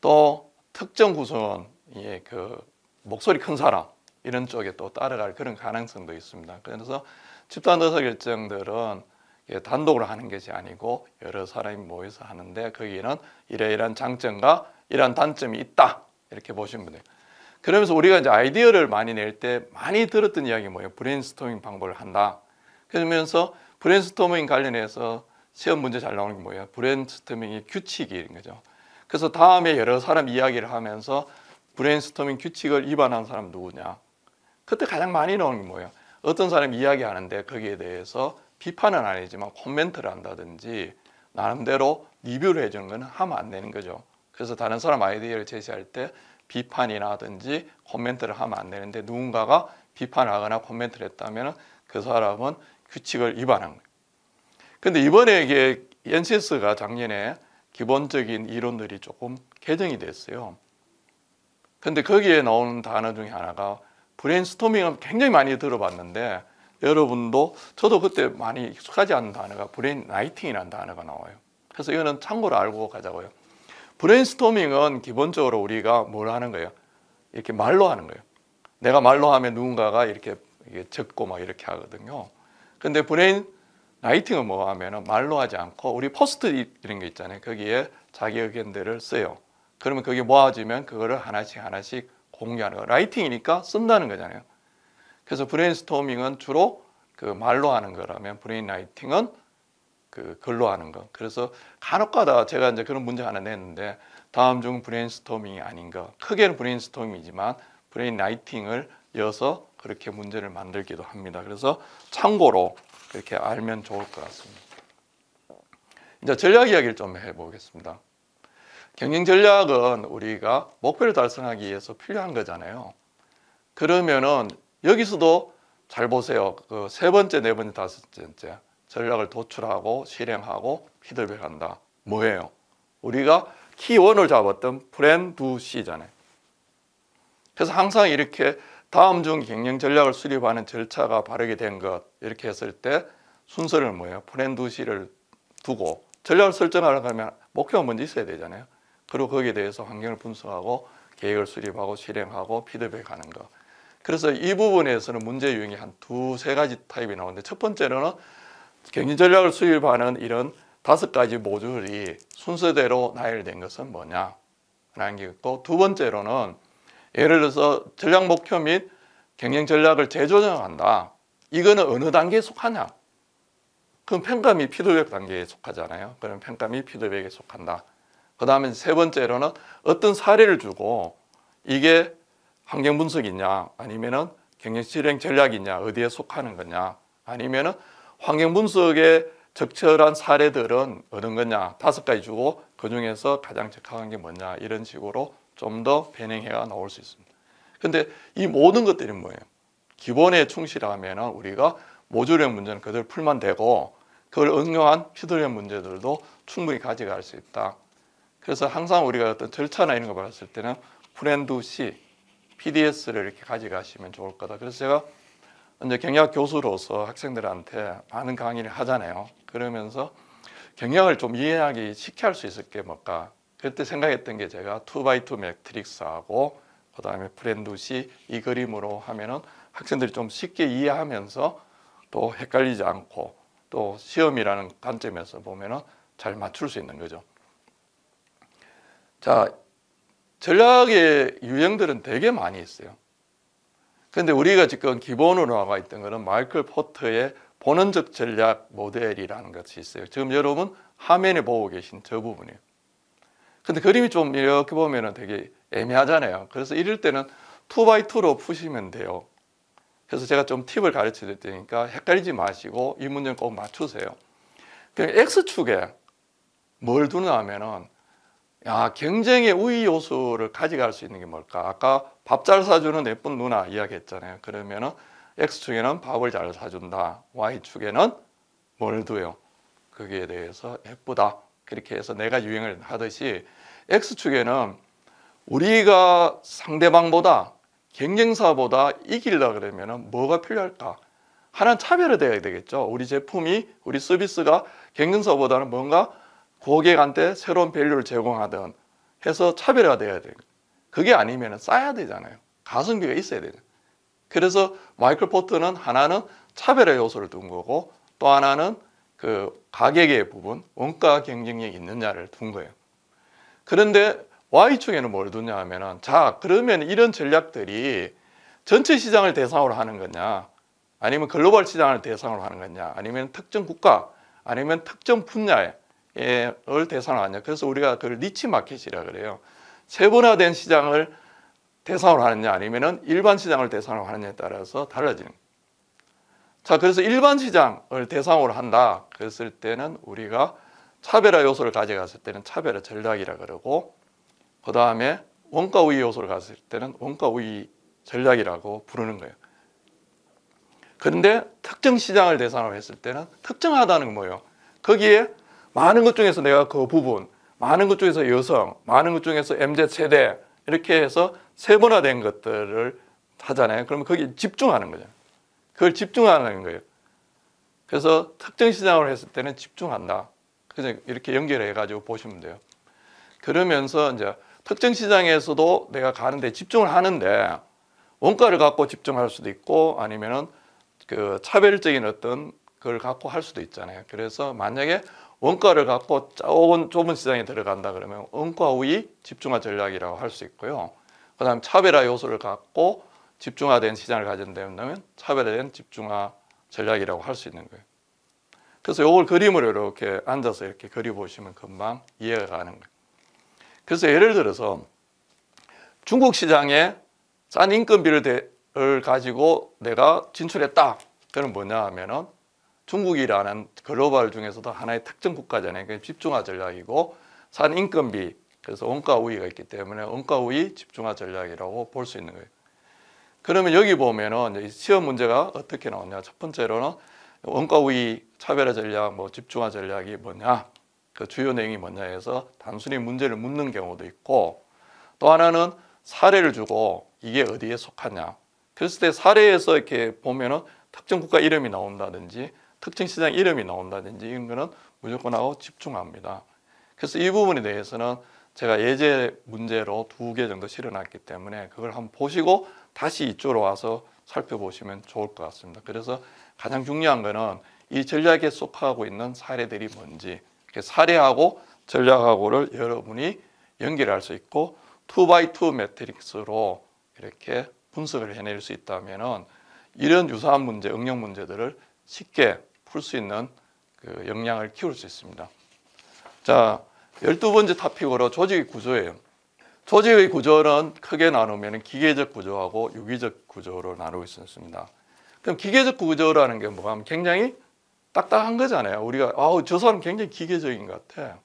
A: 또 특정 구성원의 그 목소리 큰 사람 이런 쪽에 또 따라갈 그런 가능성도 있습니다. 그래서 집단 의사결정들은 예, 단독으로 하는 것이 아니고 여러 사람이 모여서 하는데 거기에는 이러이러한 장점과 이러한 단점이 있다 이렇게 보시면 돼요. 그러면서 우리가 이제 아이디어를 많이 낼 때 많이 들었던 이야기 뭐예요? 브레인스토밍 방법을 한다. 그러면서 브레인스토밍 관련해서 시험 문제 잘 나오는 게 뭐예요? 브레인스토밍의 규칙인 거죠. 그래서 다음에 여러 사람 이야기를 하면서 브레인스토밍 규칙을 위반한 사람 누구냐? 그때 가장 많이 나오는 게 뭐예요? 어떤 사람이 이야기하는데 거기에 대해서 비판은 아니지만 코멘트를 한다든지 나름대로 리뷰를 해주는 건 하면 안 되는 거죠. 그래서 다른 사람 아이디어를 제시할 때 비판이라든지 코멘트를 하면 안 되는데 누군가가 비판을 하거나 코멘트를 했다면 그 사람은 규칙을 위반한 거예요. 근데 이번에 이게 NCS가 작년에 기본적인 이론들이 조금 개정이 됐어요. 근데 거기에 나오는 단어 중에 하나가 브레인스토밍은 굉장히 많이 들어봤는데 여러분도 저도 그때 많이 익숙하지 않은 단어가 브레인 라이팅이라는 단어가 나와요. 그래서 이거는 참고로 알고 가자고요. 브레인스토밍은 기본적으로 우리가 뭘 하는 거예요? 이렇게 말로 하는 거예요. 내가 말로 하면 누군가가 이렇게 적고 막 이렇게 하거든요. 근데 브레인 라이팅은 뭐 하면은 말로 하지 않고 우리 포스트 이런 게 있잖아요. 거기에 자기 의견들을 써요. 그러면 거기 모아지면 그거를 하나씩 하나씩 공유하는 거. 라이팅이니까 쓴다는 거잖아요. 그래서 브레인스토밍은 주로 그 말로 하는 거라면 브레인라이팅은 그 글로 하는 거. 그래서 간혹가다 제가 이제 그런 문제 하나 냈는데 다음 중 브레인스토밍이 아닌가. 크게는 브레인스토밍이지만 브레인라이팅을 이어서 그렇게 문제를 만들기도 합니다. 그래서 참고로 그렇게 알면 좋을 것 같습니다. 이제 전략 이야기를 좀 해보겠습니다. 경쟁 전략은 우리가 목표를 달성하기 위해서 필요한 거잖아요. 그러면은 여기서도 잘 보세요. 그 세 번째, 네 번째, 다섯 번째 전략을 도출하고 실행하고 피드백한다. 뭐예요? 우리가 키원을 잡았던 프랜 두 C잖아요. 그래서 항상 이렇게 다음 중 경영 전략을 수립하는 절차가 바르게 된 것 이렇게 했을 때 순서를 뭐예요? 프랜 두 C를 두고 전략을 설정하려고 하면 목표가 먼저 있어야 되잖아요. 그리고 거기에 대해서 환경을 분석하고 계획을 수립하고 실행하고 피드백하는 것. 그래서 이 부분에서는 문제 유형이 한 두 세 가지 타입이 나오는데 첫 번째로는 경제 전략을 수립하는 이런 다섯 가지 모듈이 순서대로 나열된 것은 뭐냐 라는 게 있고 두 번째로는 예를 들어서 전략 목표 및 경영 전략을 재조정한다 이거는 어느 단계에 속하냐 그럼 평가 및 피드백 단계에 속하잖아요 그럼 평가 및 피드백에 속한다 그 다음에 세 번째로는 어떤 사례를 주고 이게 환경 분석이냐 아니면은 경영 실행 전략이냐 어디에 속하는 거냐 아니면은 환경 분석에 적절한 사례들은 어느 거냐 다섯 가지 주고 그 중에서 가장 적합한 게 뭐냐 이런 식으로 좀 더변형해가 나올 수 있습니다. 근데 이 모든 것들이 뭐예요? 기본에 충실하면 우리가 모듈형 문제는 그대로 풀만 되고 그걸 응용한 피드형 문제들도 충분히 가져갈 수 있다. 그래서 항상 우리가 어떤 절차나 이런 거 봤을 때는 프랜드 C PDS를 이렇게 가져가시면 좋을 거다. 그래서 제가 이제 경영 학 교수로서 학생들한테 많은 강의를 하잖아요. 그러면서 경영을 좀 이해하기 쉽게 할 수 있을 게 뭘까? 그때 생각했던 게 제가 2x2 매트릭스하고 그 다음에 브랜드시이 그림으로 하면은 학생들이 좀 쉽게 이해하면서 또 헷갈리지 않고 또 시험이라는 관점에서 보면은 잘 맞출 수 있는 거죠. 자, 전략의 유형들은 되게 많이 있어요. 그런데 우리가 지금 기본으로 나와 있던 것은 마이클 포터의 본원적 전략 모델이라는 것이 있어요. 지금 여러분 화면에 보고 계신 저 부분이에요. 근데 그림이 좀 이렇게 보면 되게 애매하잖아요. 그래서 이럴 때는 2x2로 푸시면 돼요. 그래서 제가 좀 팁을 가르쳐 드릴 테니까 헷갈리지 마시고 이 문제는 꼭 맞추세요. 그럼 X축에 뭘 두느냐 하면은 야 경쟁의 우위 요소를 가져갈 수 있는 게 뭘까? 아까 밥 잘 사주는 예쁜 누나 이야기했잖아요. 그러면은 X축에는 밥을 잘 사준다. Y축에는 뭘두요 거기에 대해서 예쁘다. 그렇게 해서 내가 유행을 하듯이 X축에는 우리가 상대방보다 경쟁사보다 이길라 그러면 뭐가 필요할까? 하나는 차별화되어야 되겠죠. 우리 제품이, 우리 서비스가 경쟁사보다는 뭔가 고객한테 새로운 밸류를 제공하든 해서 차별화가 돼야 돼요. 그게 아니면 싸야 되잖아요. 가성비가 있어야 되죠. 그래서 마이클 포트는 하나는 차별화 요소를 둔 거고 또 하나는 그 가격의 부분, 원가 경쟁력이 있느냐를 둔 거예요. 그런데 Y축에는 뭘 두냐 하면은 자, 그러면 이런 전략들이 전체 시장을 대상으로 하는 거냐 아니면 글로벌 시장을 대상으로 하는 거냐 아니면 특정 국가 아니면 특정 분야에 예, 을 대상으로 하냐. 그래서 우리가 그걸 니치 마켓이라 그래요. 세분화된 시장을 대상으로 하느냐 아니면은 일반 시장을 대상으로 하느냐에 따라서 달라지는. 자, 그래서 일반 시장을 대상으로 한다. 그랬을 때는 우리가 차별화 요소를 가져갔을 때는 차별화 전략이라 그러고 그 다음에 원가 우위 요소를 갔을 때는 원가 우위 전략이라고 부르는 거예요. 그런데 특정 시장을 대상으로 했을 때는 특정하다는 뭐예요? 거기에 많은 것 중에서 내가 그 부분, 많은 것 중에서 여성, 많은 것 중에서 MZ 세대 이렇게 해서 세분화된 것들을 하잖아요. 그러면 거기 에 집중하는 거죠. 그걸 집중하는 거예요. 그래서 특정 시장으로 했을 때는 집중한다. 그래 이렇게 연결해 가지고 보시면 돼요. 그러면서 이제 특정 시장에서도 내가 가는데 집중을 하는데 원가를 갖고 집중할 수도 있고 아니면은 그 차별적인 어떤 그걸 갖고 할 수도 있잖아요. 그래서 만약에 원가를 갖고 좁은, 좁은 시장에 들어간다 그러면 원가 우위 집중화 전략이라고 할 수 있고요. 그 다음 차별화 요소를 갖고 집중화된 시장을 가진다면 차별화된 집중화 전략이라고 할 수 있는 거예요. 그래서 이걸 그림으로 이렇게 앉아서 이렇게 그려보시면 금방 이해가 가는 거예요. 그래서 예를 들어서 중국 시장에 싼 인건비를 가지고 내가 진출했다. 그건 뭐냐 하면은 중국이라는 글로벌 중에서도 하나의 특정 국가잖아요. 집중화 전략이고 산 인건비 그래서 원가 우위가 있기 때문에 원가 우위 집중화 전략이라고 볼 수 있는 거예요. 그러면 여기 보면은 시험 문제가 어떻게 나오냐? 첫 번째로는 원가 우위 차별화 전략, 뭐 집중화 전략이 뭐냐? 그 주요 내용이 뭐냐 해서 단순히 문제를 묻는 경우도 있고 또 하나는 사례를 주고 이게 어디에 속하냐. 그랬을 때 사례에서 이렇게 보면은 특정 국가 이름이 나온다든지 특정 시장 이름이 나온다든지 이런 거는 무조건 하고 집중합니다. 그래서 이 부분에 대해서는 제가 예제 문제로 두 개 정도 실어놨기 때문에 그걸 한번 보시고 다시 이쪽으로 와서 살펴보시면 좋을 것 같습니다. 그래서 가장 중요한 거는 이 전략에 속하고 있는 사례들이 뭔지 사례하고 전략하고를 여러분이 연결할 수 있고 2x2 매트릭스로 이렇게 분석을 해낼 수 있다면 이런 유사한 문제, 응용 문제들을 쉽게 풀수 있는 그 역량을 키울 수 있습니다. 자, 열두 번째 탑픽으로 조직의 구조예요. 조직의 구조는 크게 나누면 기계적 구조하고 유기적 구조로 나누고 있습니다. 그럼 기계적 구조라는 게 뭐가 하면 굉장히 딱딱한 거잖아요. 우리가 아우 저 사람 굉장히 기계적인 것 같아.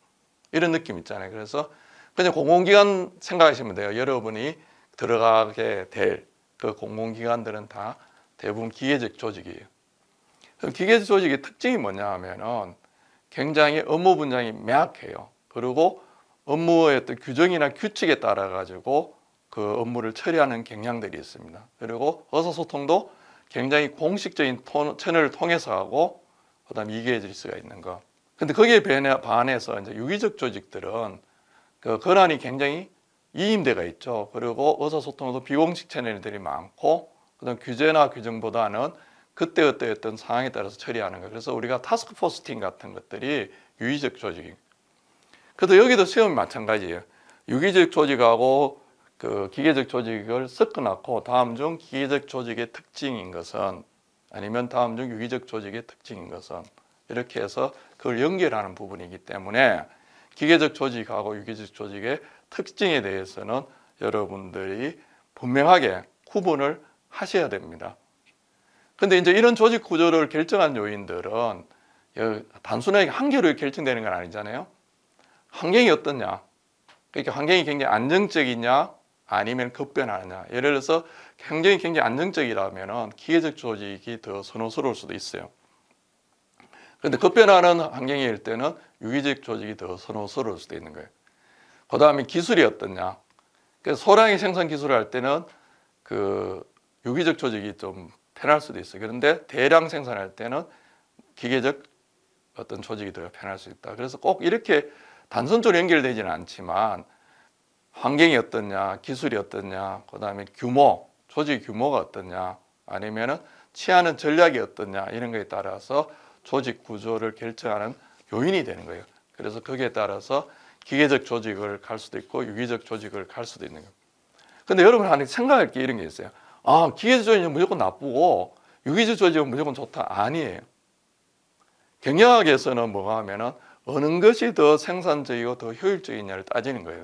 A: 이런 느낌 있잖아요. 그래서 그냥 공공기관 생각하시면 돼요. 여러분이 들어가게 될 그 공공기관들은 다 대부분 기계적 조직이에요. 기계적 조직의 특징이 뭐냐 하면은 굉장히 업무 분장이 명확해요. 그리고 업무의 어떤 규정이나 규칙에 따라 가지고 그 업무를 처리하는 경향들이 있습니다. 그리고 의사소통도 굉장히 공식적인 톤, 채널을 통해서 하고 그다음 이기해질 수가 있는 거. 근데 거기에 반해서 이제 유기적 조직들은 그 권한이 굉장히 이임대가 있죠. 그리고 의사소통도 비공식 채널들이 많고 그다음 규제나 규정보다는 그때 그때 어떤 상황에 따라서 처리하는 거예요. 그래서 우리가 타스크포스 팀 같은 것들이 유기적 조직입니 그래서 여기도 시험이 마찬가지예요. 유기적 조직하고 그 기계적 조직을 섞어놨고 다음 중 기계적 조직의 특징인 것은 아니면 다음 중 유기적 조직의 특징인 것은 이렇게 해서 그걸 연결하는 부분이기 때문에 기계적 조직하고 유기적 조직의 특징에 대해서는 여러분들이 분명하게 구분을 하셔야 됩니다. 근데 이제 이런 조직 구조를 결정한 요인들은 단순하게 한 개로 결정되는 건 아니잖아요. 환경이 어떻냐 그러니까 환경이 굉장히 안정적이냐? 아니면 급변하느냐? 예를 들어서 환경이 굉장히 안정적이라면 기계적 조직이 더 선호스러울 수도 있어요. 그런데 급변하는 환경일 때는 유기적 조직이 더 선호스러울 수도 있는 거예요. 그 다음에 기술이 어떻냐 그래서 소량의 생산 기술을 할 때는 그 유기적 조직이 좀 편할 수도 있어요. 그런데 대량 생산할 때는 기계적 어떤 조직이 더 편할 수 있다. 그래서 꼭 이렇게 단선적으로 연결되지는 않지만 환경이 어떻냐, 기술이 어떻냐, 그 다음에 규모, 조직 규모가 어떻냐, 아니면은 취하는 전략이 어떻냐 이런 것에 따라서 조직 구조를 결정하는 요인이 되는 거예요. 그래서 거기에 따라서 기계적 조직을 갈 수도 있고 유기적 조직을 갈 수도 있는 거예요. 근데 여러분 하는 생각할 게 이런 게 있어요. 아 기계질적이면 무조건 나쁘고 유기질적이면 무조건 좋다 아니에요. 경영학에서는 뭐가 하면은 어느 것이 더 생산적이고 더 효율적이냐를 따지는 거예요.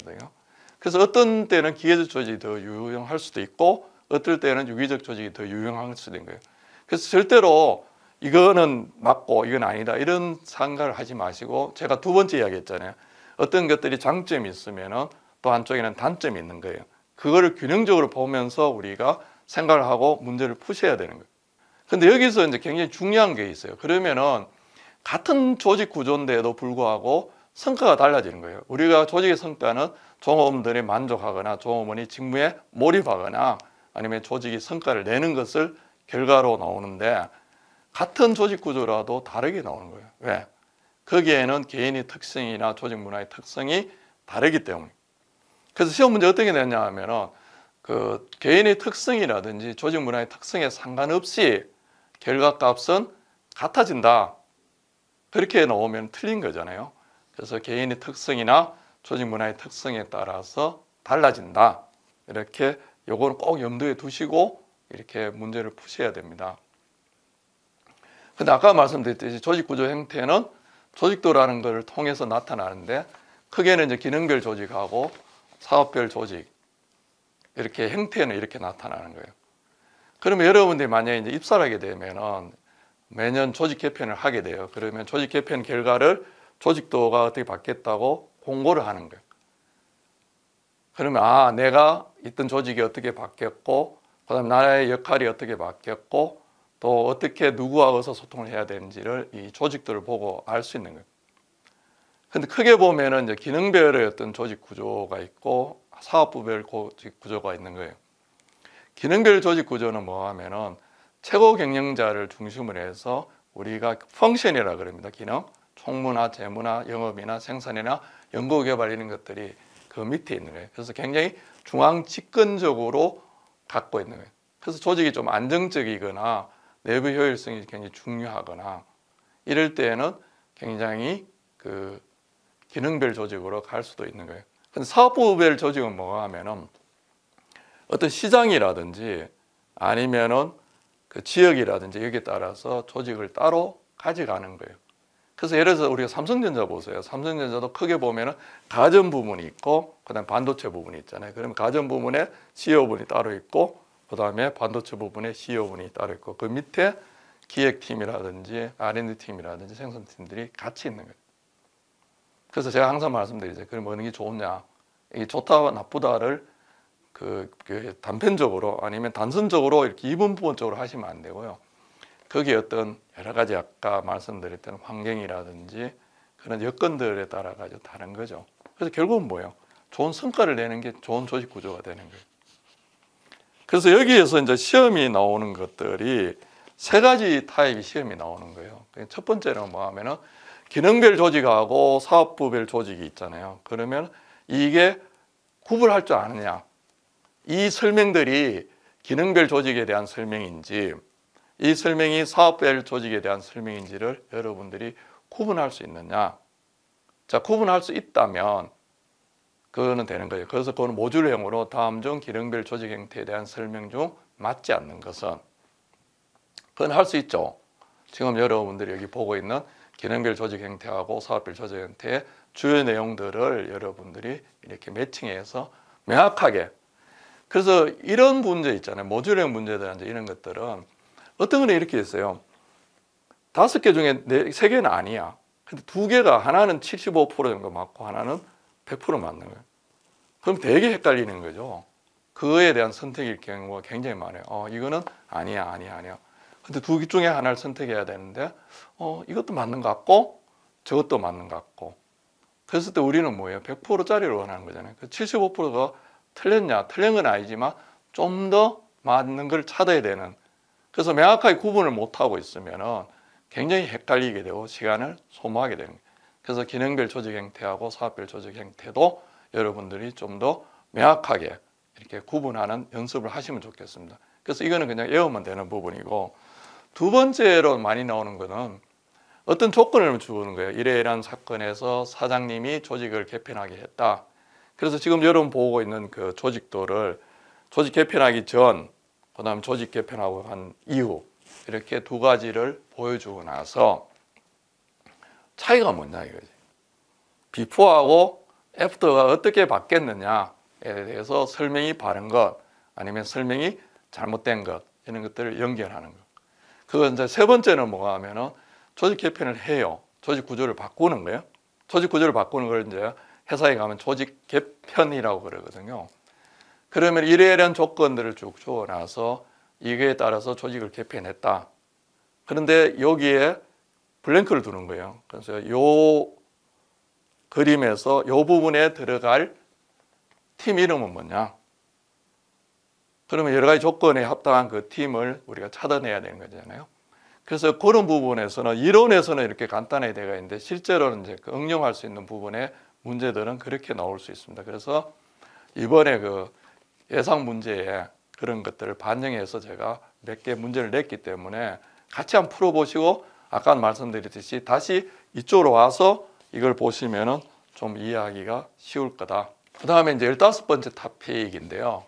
A: 그래서 어떤 때는 기계적 조직이 더 유용할 수도 있고 어떨 때는 유기적 조직이 더 유용할 수도 있는 거예요. 그래서 절대로 이거는 맞고 이건 아니다 이런 상가를 하지 마시고 제가 두 번째 이야기했잖아요. 어떤 것들이 장점이 있으면 또 한쪽에는 단점이 있는 거예요. 그거를 균형적으로 보면서 우리가 생각을 하고 문제를 푸셔야 되는 거예요. 근데 여기서 이제 굉장히 중요한 게 있어요. 그러면은 같은 조직 구조인데도 불구하고 성과가 달라지는 거예요. 우리가 조직의 성과는 종업원들이 만족하거나 종업원이 직무에 몰입하거나 아니면 조직이 성과를 내는 것을 결과로 나오는데 같은 조직 구조라도 다르게 나오는 거예요. 왜? 거기에는 개인의 특성이나 조직 문화의 특성이 다르기 때문에. 그래서 시험 문제 어떻게 냈냐 하면은 그 개인의 특성이라든지 조직 문화의 특성에 상관없이 결과값은 같아진다. 그렇게 놓으면 틀린 거잖아요. 그래서 개인의 특성이나 조직 문화의 특성에 따라서 달라진다. 이렇게 요거는 꼭 염두에 두시고 이렇게 문제를 푸셔야 됩니다. 근데 아까 말씀드렸듯이 조직구조 형태는 조직도라는 것을 통해서 나타나는데 크게는 이제 기능별 조직하고 사업별 조직 이렇게 형태는 이렇게 나타나는 거예요. 그러면 여러분들이 만약에 이제 입사를 하게 되면은 매년 조직 개편을 하게 돼요. 그러면 조직 개편 결과를 조직도가 어떻게 바뀌다고 공고를 하는 거예요. 그러면 아 내가 있던 조직이 어떻게 바뀌었고 그다음 나의 역할이 어떻게 바뀌었고 또 어떻게 누구하고서 소통을 해야 되는지를 이 조직들을 보고 알 수 있는 거예요. 근데 크게 보면은 이제 기능별의 어떤 조직 구조가 있고 사업부별 조직 구조가 있는 거예요. 기능별 조직 구조는 뭐하면은 최고 경영자를 중심으로 해서 우리가 펑션이라 그럽니다. 기능 총무나 재무나 영업이나 생산이나 연구개발 이런 것들이 그 밑에 있는 거예요. 그래서 굉장히 중앙 집권적으로 갖고 있는 거예요. 그래서 조직이 좀 안정적이거나 내부 효율성이 굉장히 중요하거나 이럴 때에는 굉장히 그 기능별 조직으로 갈 수도 있는 거예요. 사업부별 조직은 뭐가 하면은 어떤 시장이라든지 아니면은 그 지역이라든지 여기에 따라서 조직을 따로 가져가는 거예요. 그래서 예를 들어서 우리가 삼성전자 보세요. 삼성전자도 크게 보면은 가전 부분이 있고 그다음 반도체 부분이 있잖아요. 그러면 가전 부분에 CEO 분이 따로 있고 그다음에 반도체 부분에 CEO 분이 따로 있고 그 밑에 기획팀이라든지 R&D 팀이라든지 생산팀들이 같이 있는 거예요. 그래서 제가 항상 말씀드리죠. 그럼 먹는 게 좋냐? 이 좋다와 나쁘다를 그, 그 단편적으로 아니면 단선적으로 이렇게 이분부적으로 하시면 안 되고요. 거기 어떤 여러 가지 아까 말씀드렸던 환경이라든지 그런 여건들에 따라 가지고 다른 거죠. 그래서 결국은 뭐예요? 좋은 성과를 내는 게 좋은 조직 구조가 되는 거예요. 그래서 여기에서 이제 시험이 나오는 것들이 세 가지 타입의 시험이 나오는 거예요. 그러니까 첫 번째는 뭐 하면은 기능별 조직하고 사업부별 조직이 있잖아요. 그러면 이게 구분할 줄 아느냐. 이 설명들이 기능별 조직에 대한 설명인지 이 설명이 사업별 조직에 대한 설명인지를 여러분들이 구분할 수 있느냐. 자, 구분할 수 있다면 그거는 되는 거예요. 그래서 그건 모듈형으로 다음 중 기능별 조직 형태에 대한 설명 중 맞지 않는 것은 그건 할 수 있죠. 지금 여러분들이 여기 보고 있는 기능별 조직 형태하고 사업별 조직 형태의 주요 내용들을 여러분들이 이렇게 매칭해서 명확하게 그래서 이런 문제 있잖아요. 모듈형 문제들 이런 것들은 어떤 거는 이렇게 있어요. 다섯 개 중에 네, 세 개는 아니야. 근데 두 개가 하나는 75% 정도 맞고 하나는 100% 맞는 거예요. 그럼 되게 헷갈리는 거죠. 그에 대한 선택일 경우가 굉장히 많아요. 어, 이거는 아니야, 아니야, 아니야. 근데 두 개 중에 하나를 선택해야 되는데 어, 이것도 맞는 것 같고 저것도 맞는 것 같고 그랬을 때 우리는 뭐예요? 100%짜리를 원하는 거잖아요. 75%가 틀렸냐? 틀린 건 아니지만 좀 더 맞는 걸 찾아야 되는 그래서 명확하게 구분을 못하고 있으면 굉장히 헷갈리게 되고 시간을 소모하게 되는 거 그래서 기능별 조직 행태하고 사업별 조직 행태도 여러분들이 좀 더 명확하게 이렇게 구분하는 연습을 하시면 좋겠습니다. 그래서 이거는 그냥 외우면 되는 부분이고 두 번째로 많이 나오는 것은 어떤 조건을 주는 거예요. 이래이러 사건에서 사장님이 조직을 개편하게 했다. 그래서 지금 여러분 보고 있는 그 조직도를 조직 개편하기 전, 그 다음 조직 개편하고 한 이후 이렇게 두 가지를 보여주고 나서 차이가 뭐냐 이거지. 비포하고 애프터가 어떻게 바뀌었느냐에 대해서 설명이 바른 것 아니면 설명이 잘못된 것 이런 것들을 연결하는 것. 그 이제 세 번째는 뭐가 하면은 조직 개편을 해요. 조직 구조를 바꾸는 거예요. 조직 구조를 바꾸는 걸 이제 회사에 가면 조직 개편이라고 그러거든요. 그러면 이래이러한 조건들을 쭉 주어놔서 이거에 따라서 조직을 개편했다. 그런데 여기에 블랭크를 두는 거예요. 그래서 요 그림에서 요 부분에 들어갈 팀 이름은 뭐냐? 그러면 여러 가지 조건에 합당한 그 팀을 우리가 찾아내야 되는 거잖아요. 그래서 그런 부분에서는 이론에서는 이렇게 간단하게 되어 있는데 실제로는 이제 그 응용할 수 있는 부분의 문제들은 그렇게 나올 수 있습니다. 그래서 이번에 그 예상 문제에 그런 것들을 반영해서 제가 몇 개 문제를 냈기 때문에 같이 한번 풀어보시고 아까 말씀드렸듯이 다시 이쪽으로 와서 이걸 보시면은 좀 이해하기가 쉬울 거다. 그 다음에 이제 열다섯 번째 탑픽인데요.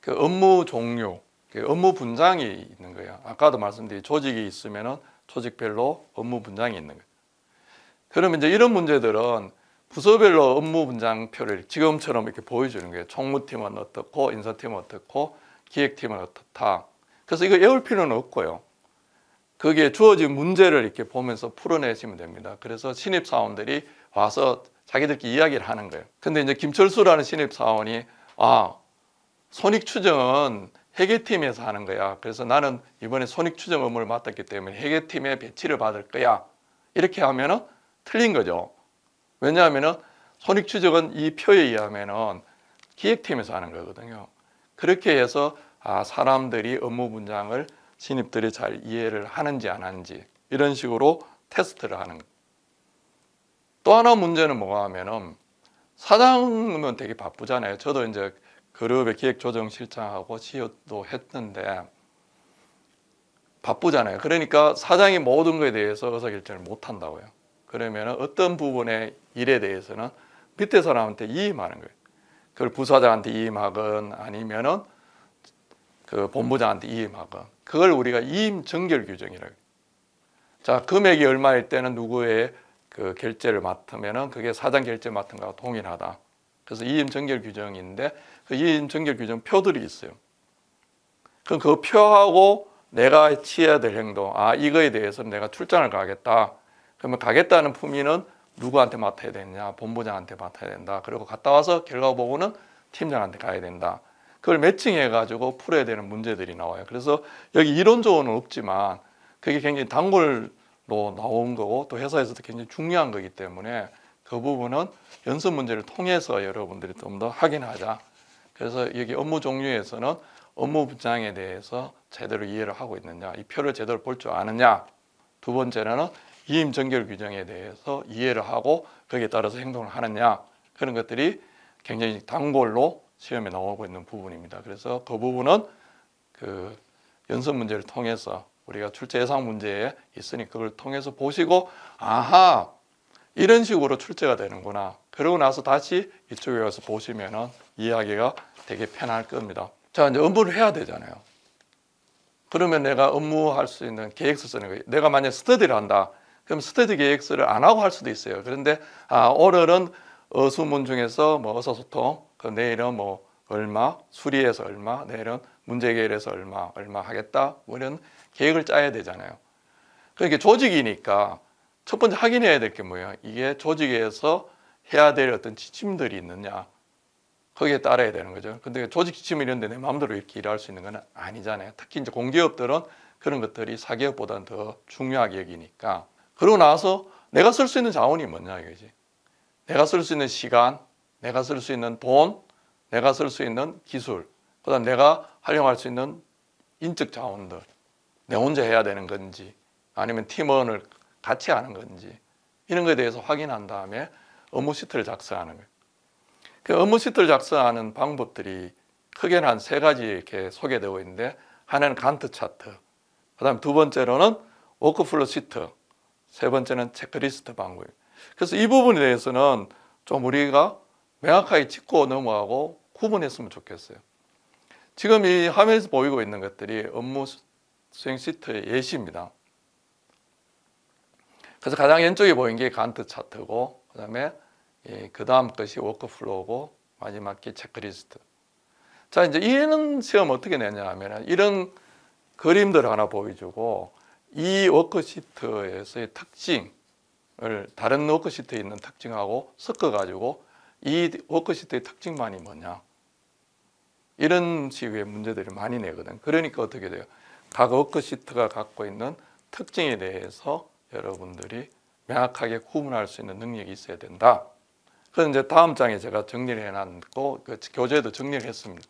A: 그 업무 종료, 그 업무 분장이 있는 거예요. 아까도 말씀드린 조직이 있으면은 조직별로 업무 분장이 있는 거예요. 그러면 이제 이런 문제들은 부서별로 업무 분장표를 지금처럼 이렇게 보여주는 거예요. 총무팀은 어떻고, 인사팀은 어떻고, 기획팀은 어떻다. 그래서 이거 외울 필요는 없고요. 거기에 주어진 문제를 이렇게 보면서 풀어내시면 됩니다. 그래서 신입사원들이 와서 자기들끼리 이야기를 하는 거예요. 근데 이제 김철수라는 신입사원이 아, 손익 추정은 회계팀에서 하는 거야. 그래서 나는 이번에 손익 추정 업무를 맡았기 때문에 회계팀에 배치를 받을 거야. 이렇게 하면은 틀린 거죠. 왜냐하면은 손익 추정은 이 표에 의하면은 기획팀에서 하는 거거든요. 그렇게 해서 아, 사람들이 업무 분장을 신입들이 잘 이해를 하는지 안 하는지 이런 식으로 테스트를 하는 거예요. 또 하나 문제는 뭐가 하면은 사장은 되게 바쁘잖아요. 저도 이제 그룹의 기획조정실장하고 CEO도 했는데 바쁘잖아요. 그러니까 사장이 모든 거에 대해서 의사결정을 못한다고요. 그러면 어떤 부분의 일에 대해서는 밑에 사람한테 이임하는 거예요. 그걸 부사장한테 이임하건 아니면 은그 본부장한테 이임하건 그걸 우리가 이임 정결 규정이라고 자 금액이 얼마일 때는 누구의 그 결제를 맡으면 은 그게 사장 결제 맡은 거와 동일하다. 그래서 이인정결 규정인데 그이인정결 규정 표들이 있어요. 그럼 그 표하고 내가 취해야 될 행동, 아 이거에 대해서는 내가 출장을 가겠다. 그러면 가겠다는 품위는 누구한테 맡아야 되느냐? 본부장한테 맡아야 된다. 그리고 갔다 와서 결과 보고는 팀장한테 가야 된다. 그걸 매칭해가지고 풀어야 되는 문제들이 나와요. 그래서 여기 이론조언은 없지만 그게 굉장히 단골로 나온 거고 또 회사에서도 굉장히 중요한 거기 때문에 그 부분은 연습 문제를 통해서 여러분들이 좀 더 확인하자. 그래서 여기 업무 종류에서는 업무 부장에 대해서 제대로 이해를 하고 있느냐, 이 표를 제대로 볼 줄 아느냐. 두 번째는 이임 정결 규정에 대해서 이해를 하고 거기에 따라서 행동을 하느냐. 그런 것들이 굉장히 단골로 시험에 나오고 있는 부분입니다. 그래서 그 부분은 그 연습 문제를 통해서 우리가 출제 예상 문제에 있으니 그걸 통해서 보시고 아하 이런 식으로 출제가 되는구나. 그러고 나서 다시 이쪽에 가서 보시면 이해하기가 되게 편할 겁니다. 자, 이제 업무를 해야 되잖아요. 그러면 내가 업무할 수 있는 계획서 쓰는 거예요. 내가 만약 스터디를 한다. 그럼 스터디 계획서를 안 하고 할 수도 있어요. 그런데 아, 오늘은 어수문 중에서 뭐어사소통그 내일은 뭐 얼마, 수리해서 얼마, 내일은 문제 계열에서 얼마, 얼마 하겠다. 뭐 이런 계획을 짜야 되잖아요. 그러니까 조직이니까 첫 번째 확인해야 될 게 뭐예요? 이게 조직에서 해야 될 어떤 지침들이 있느냐. 거기에 따라야 되는 거죠. 근데 조직 지침 이런 이데내 마음대로 이렇게 일할 수 있는 건 아니잖아요. 특히 이제 공기업들은 그런 것들이 사기업보다는 더 중요하게 여기니까. 그러고 나서 내가 쓸 수 있는 자원이 뭐냐 이거지. 내가 쓸 수 있는 시간, 내가 쓸 수 있는 돈, 내가 쓸 수 있는 기술, 그 다음 내가 활용할 수 있는 인적 자원들. 내 혼자 해야 되는 건지, 아니면 팀원을 같이 하는 건지 이런 것에 대해서 확인한 다음에 업무 시트를 작성하는 거예요. 그 업무 시트를 작성하는 방법들이 크게는 한 세 가지 이렇게 소개되고 있는데 하나는 간트 차트, 그다음 두 번째로는 워크플로 시트, 세 번째는 체크리스트 방법. 그래서 이 부분에 대해서는 좀 우리가 명확하게 짚고 넘어가고 구분했으면 좋겠어요. 지금 이 화면에서 보이고 있는 것들이 업무 수행 시트의 예시입니다. 그래서 가장 왼쪽에 보이는게 간트 차트고 그다음에 예, 그 다음 것이 워크플로우고 마지막 게 체크리스트. 자 이제 이는 시험 어떻게 내냐 하면 이런 그림들 하나 보여주고 이 워크시트에서의 특징을 다른 워크시트에 있는 특징하고 섞어가지고 이 워크시트의 특징만이 뭐냐 이런 식의 문제들을 많이 내거든 그러니까 어떻게 돼요 각 워크시트가 갖고 있는 특징에 대해서 여러분들이 명확하게 구분할 수 있는 능력이 있어야 된다. 그래 이제 다음 장에 제가 정리를 해놨고 그 교재도 정리를 했습니다.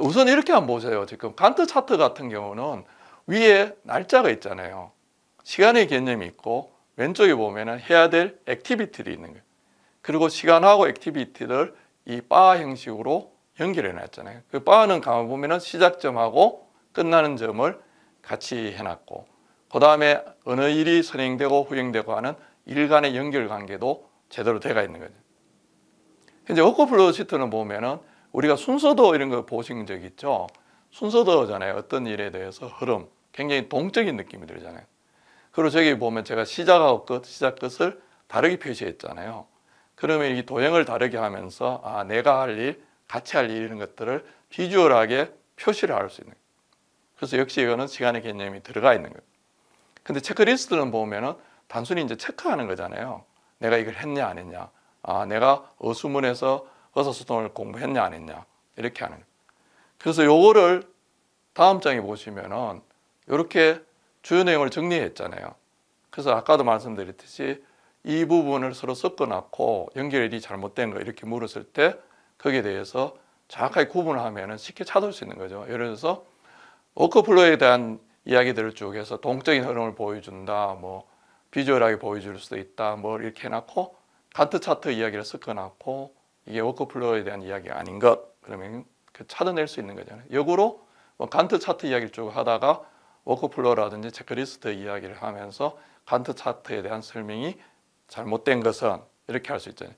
A: 우선 이렇게 한번 보세요. 지금 간트 차트 같은 경우는 위에 날짜가 있잖아요. 시간의 개념이 있고 왼쪽에 보면은 해야 될액티비티들 있는 거예요. 그리고 시간하고 액티비티를 이 바 형식으로 연결해 놨잖아요. 그 바는 가만 보면은 시작점하고 끝나는 점을 같이 해놨고 그 다음에 어느 일이 선행되고 후행되고 하는 일간의 연결관계도 제대로 돼가 있는 거죠. 이제 워크플로 시트는 보면은 우리가 순서도 이런 거 보신 적 있죠. 순서도잖아요. 어떤 일에 대해서 흐름, 굉장히 동적인 느낌이 들잖아요. 그리고 저기 보면 제가 시작하고 끝, 시작 끝을 다르게 표시했잖아요. 그러면 이 도형을 다르게 하면서 아 내가 할 일, 같이 할 일 이런 것들을 비주얼하게 표시를 할 수 있는 거예요. 그래서 역시 이거는 시간의 개념이 들어가 있는 거예요. 근데 체크리스트는 보면은 단순히 이제 체크하는 거잖아요. 내가 이걸 했냐 안 했냐. 아, 내가 어수문에서 어사소통을 공부했냐 안 했냐. 이렇게 하는. 거예요. 그래서 요거를 다음 장에 보시면은 이렇게 주요 내용을 정리했잖아요. 그래서 아까도 말씀드렸듯이 이 부분을 서로 섞어놨고 연결이 잘못된 거 이렇게 물었을 때 거기에 대해서 정확하게 구분하면 을 쉽게 찾을 수 있는 거죠. 예를 들어서 워크플로에 대한 이야기들을 쭉 해서 동적인 흐름을 보여준다, 뭐 비주얼하게 보여줄 수도 있다, 뭐 이렇게 해놨고 간트 차트 이야기를 섞어놨고 이게 워크플로어에 대한 이야기가 아닌 것 그러면 그 찾아낼 수 있는 거잖아요. 역으로 뭐 간트 차트 이야기를 쭉 하다가 워크플로어라든지 체크리스트 이야기를 하면서 간트 차트에 대한 설명이 잘못된 것은 이렇게 할 수 있잖아요.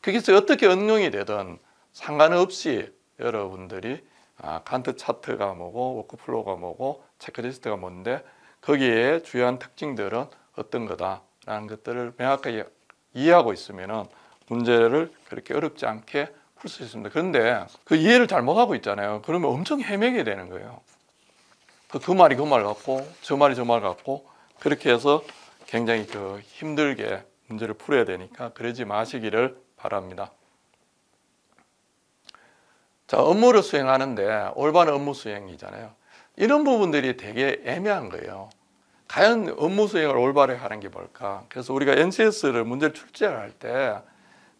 A: 그게 어떻게 응용이 되든 상관없이 여러분들이 아, 간트 차트가 뭐고 워크플로우가 뭐고 체크리스트가 뭔데 거기에 주요한 특징들은 어떤 거다라는 것들을 명확하게 이해하고 있으면 문제를 그렇게 어렵지 않게 풀 수 있습니다. 그런데 그 이해를 잘 못하고 있잖아요. 그러면 엄청 헤매게 되는 거예요. 그, 그 말이 그 말 같고 저 말이 저 말 같고 그렇게 해서 굉장히 그 힘들게 문제를 풀어야 되니까 그러지 마시기를 바랍니다. 자, 업무를 수행하는데 올바른 업무 수행이잖아요. 이런 부분들이 되게 애매한 거예요. 과연 업무 수행을 올바로 하는 게 뭘까? 그래서 우리가 NCS를 문제를 출제할 때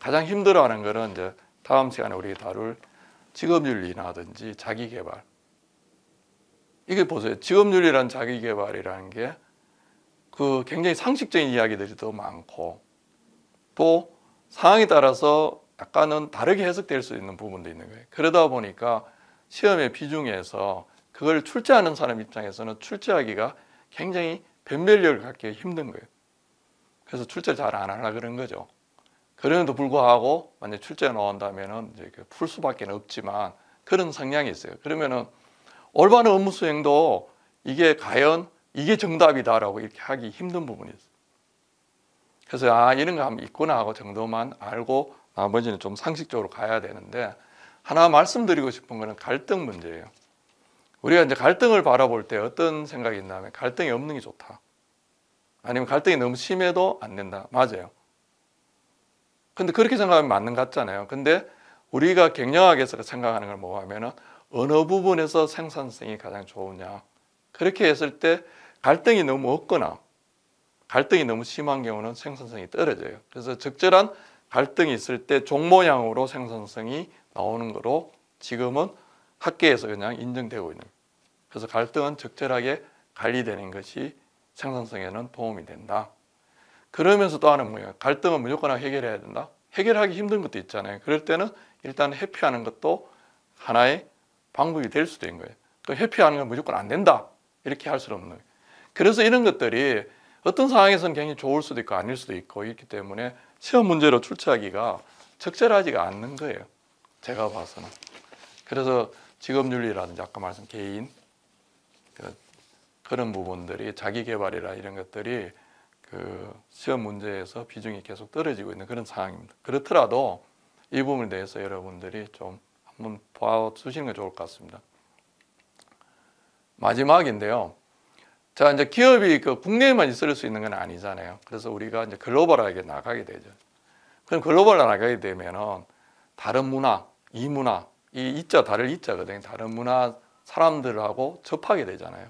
A: 가장 힘들어하는 거는 이제 다음 시간에 우리 다룰 직업윤리라든지 자기개발. 이게 보세요. 직업윤리란 자기개발이라는 게그 굉장히 상식적인 이야기들이 더 많고 또 상황에 따라서 약간은 다르게 해석될 수 있는 부분도 있는 거예요. 그러다 보니까 시험의 비중에서 그걸 출제하는 사람 입장에서는 출제하기가 굉장히 변별력을 갖기 힘든 거예요. 그래서 출제 잘안 하려 그런 거죠. 그럼에도 불구하고 만약 출제 나온다면은 이제 그 풀 수밖에 없지만 그런 성향이 있어요. 그러면은 올바른 업무 수행도 이게 과연 이게 정답이다라고 이렇게 하기 힘든 부분이 있어요. 그래서 아 이런 거 하면 있구나 하고 정도만 알고 나머지는 좀 상식적으로 가야 되는데 하나 말씀드리고 싶은 거는 갈등 문제예요. 우리가 이제 갈등을 바라볼 때 어떤 생각이 있냐면 갈등이 없는 게 좋다. 아니면 갈등이 너무 심해도 안 된다. 맞아요. 근데 그렇게 생각하면 맞는 것 같잖아요. 근데 우리가 갱량하게 생각하는 걸 뭐 하면은 어느 부분에서 생산성이 가장 좋으냐. 그렇게 했을 때 갈등이 너무 없거나 갈등이 너무 심한 경우는 생산성이 떨어져요. 그래서 적절한 갈등이 있을 때 종모양으로 생산성이 나오는 거로 지금은 학계에서 그냥 인정되고 있는 그래서 갈등은 적절하게 관리되는 것이 생산성에는 도움이 된다. 그러면서 또하는 뭐예요? 갈등은 무조건 해결해야 된다. 해결하기 힘든 것도 있잖아요. 그럴 때는 일단 회피하는 것도 하나의 방법이 될 수도 있는 거예요. 또 회피하는 건 무조건 안 된다. 이렇게 할 수는 없는 거예요. 그래서 이런 것들이 어떤 상황에서는 굉장히 좋을 수도 있고 아닐 수도 있고 있기 때문에 시험 문제로 출제하기가 적절하지가 않는 거예요. 제가 봐서는. 그래서 직업윤리라든지 아까 말씀 개인 그런 부분들이 자기개발이라 이런 것들이 그 시험 문제에서 비중이 계속 떨어지고 있는 그런 상황입니다. 그렇더라도 이 부분에 대해서 여러분들이 좀 한번 봐주시는 게 좋을 것 같습니다. 마지막인데요. 자, 이제 기업이 그 국내에만 있을 수 있는 건 아니잖아요. 그래서 우리가 이제 글로벌하게 나가게 되죠. 그럼 글로벌 나가게 되면은 다른 문화, 이문화, 이 이자 다를 이자거든요. 다른 문화 사람들하고 접하게 되잖아요.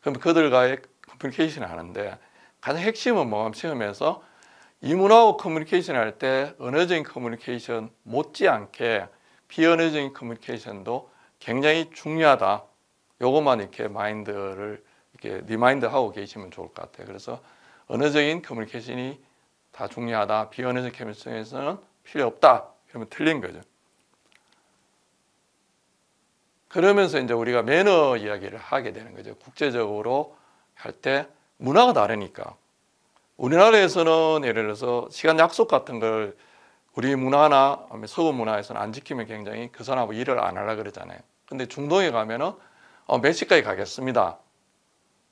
A: 그럼 그들과의 커뮤니케이션을 하는데 가장 핵심은 뭐 시험에서 이문화하 커뮤니케이션 할 때 언어적인 커뮤니케이션 못지않게 비언어적인 커뮤니케이션도 굉장히 중요하다. 요것만 이렇게 마인드를 이렇게 리마인드 하고 계시면 좋을 것 같아요. 그래서 언어적인 커뮤니케이션이 다 중요하다. 비언어적 커뮤니케이션에서는 필요 없다. 그러면 틀린 거죠. 그러면서 이제 우리가 매너 이야기를 하게 되는 거죠. 국제적으로 할 때 문화가 다르니까. 우리나라에서는 예를 들어서 시간 약속 같은 걸 우리 문화나 서구 문화에서는 안 지키면 굉장히 그 사람하고 일을 안 하려 고 그러잖아요. 근데 중동에 가면은 어, 몇 시까지 가겠습니다.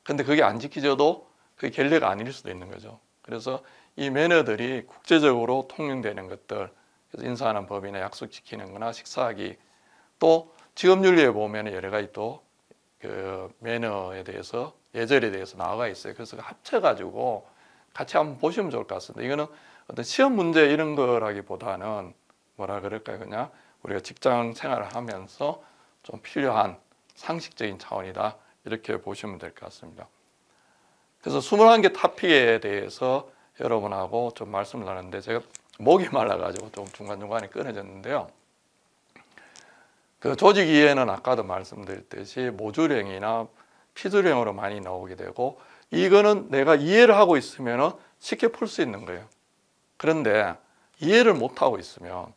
A: 근데 그게 안 지키져도 그게 결례가 아닐 수도 있는 거죠. 그래서 이 매너들이 국제적으로 통용되는 것들, 그래서 인사하는 법이나 약속 지키는 거나 식사하기 또 지금 윤리에 보면 여러 가지 또 그 매너에 대해서 예절에 대해서 나와가 있어요. 그래서 합쳐가지고 같이 한번 보시면 좋을 것 같습니다. 이거는 어떤 시험 문제 이런 거라기보다는 뭐라 그럴까요? 그냥 우리가 직장 생활을 하면서 좀 필요한 상식적인 차원이다. 이렇게 보시면 될 것 같습니다. 그래서 21개 탑피에 대해서 여러분하고 좀 말씀을 나눴는데 제가 목이 말라가지고 좀 중간중간에 끊어졌는데요. 그조직이해는 아까도 말씀드렸듯이 모조령이나피조령으로 많이 나오게 되고 이거는 내가 이해를 하고 있으면 쉽게 풀 수 있는 거예요. 그런데 이해를 못하고 있으면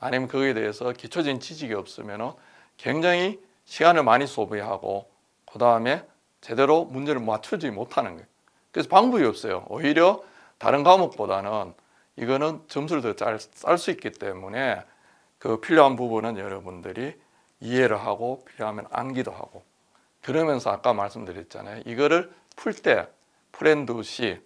A: 아니면 거기에 대해서 기초적인 지식이 없으면 굉장히 시간을 많이 소비하고 그 다음에 제대로 문제를 맞추지 못하는 거예요. 그래서 방법이 없어요. 오히려 다른 과목보다는 이거는 점수를 더 잘 쌀 수 있기 때문에 그 필요한 부분은 여러분들이 이해를 하고 필요하면 암기도 하고 그러면서 아까 말씀드렸잖아요. 이거를 풀 때프랜드시아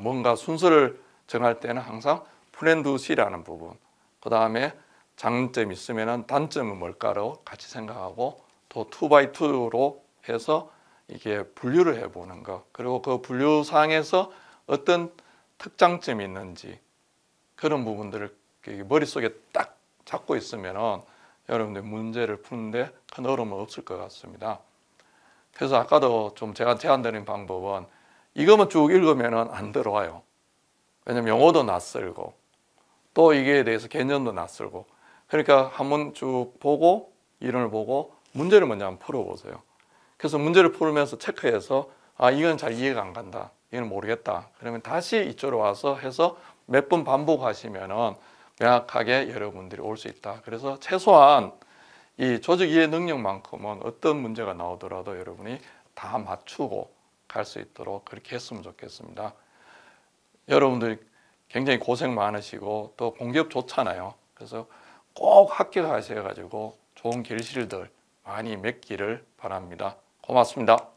A: 뭔가 순서를 정할 때는 항상 프랜드시라는 부분 그 다음에 장점이 있으면 단점은 뭘까로 같이 생각하고 또 2x2로 해서 이게 분류를 해보는 것 그리고 그 분류상에서 어떤 특장점이 있는지 그런 부분들을 머릿속에 딱 잡고 있으면 여러분들 문제를 푸는데 큰 어려움은 없을 것 같습니다. 그래서 아까도 좀 제가 제안드린 방법은 이거만 쭉 읽으면 안 들어와요. 왜냐면 영어도 낯설고 또 이게 대해서 개념도 낯설고 그러니까 한번 쭉 보고 이론을 보고 문제를 먼저 한 번 풀어보세요. 그래서 문제를 풀면서 체크해서 아 이건 잘 이해가 안 간다. 이건 모르겠다. 그러면 다시 이쪽으로 와서 해서 몇 번 반복하시면은 명확하게 여러분들이 올 수 있다. 그래서 최소한 이 조직 이해 능력만큼은 어떤 문제가 나오더라도 여러분이 다 맞추고 갈 수 있도록 그렇게 했으면 좋겠습니다. 여러분들이 굉장히 고생 많으시고 또 공기업 좋잖아요. 그래서 꼭 합격하셔가지고 좋은 결실들 많이 맺기를 바랍니다. 고맙습니다.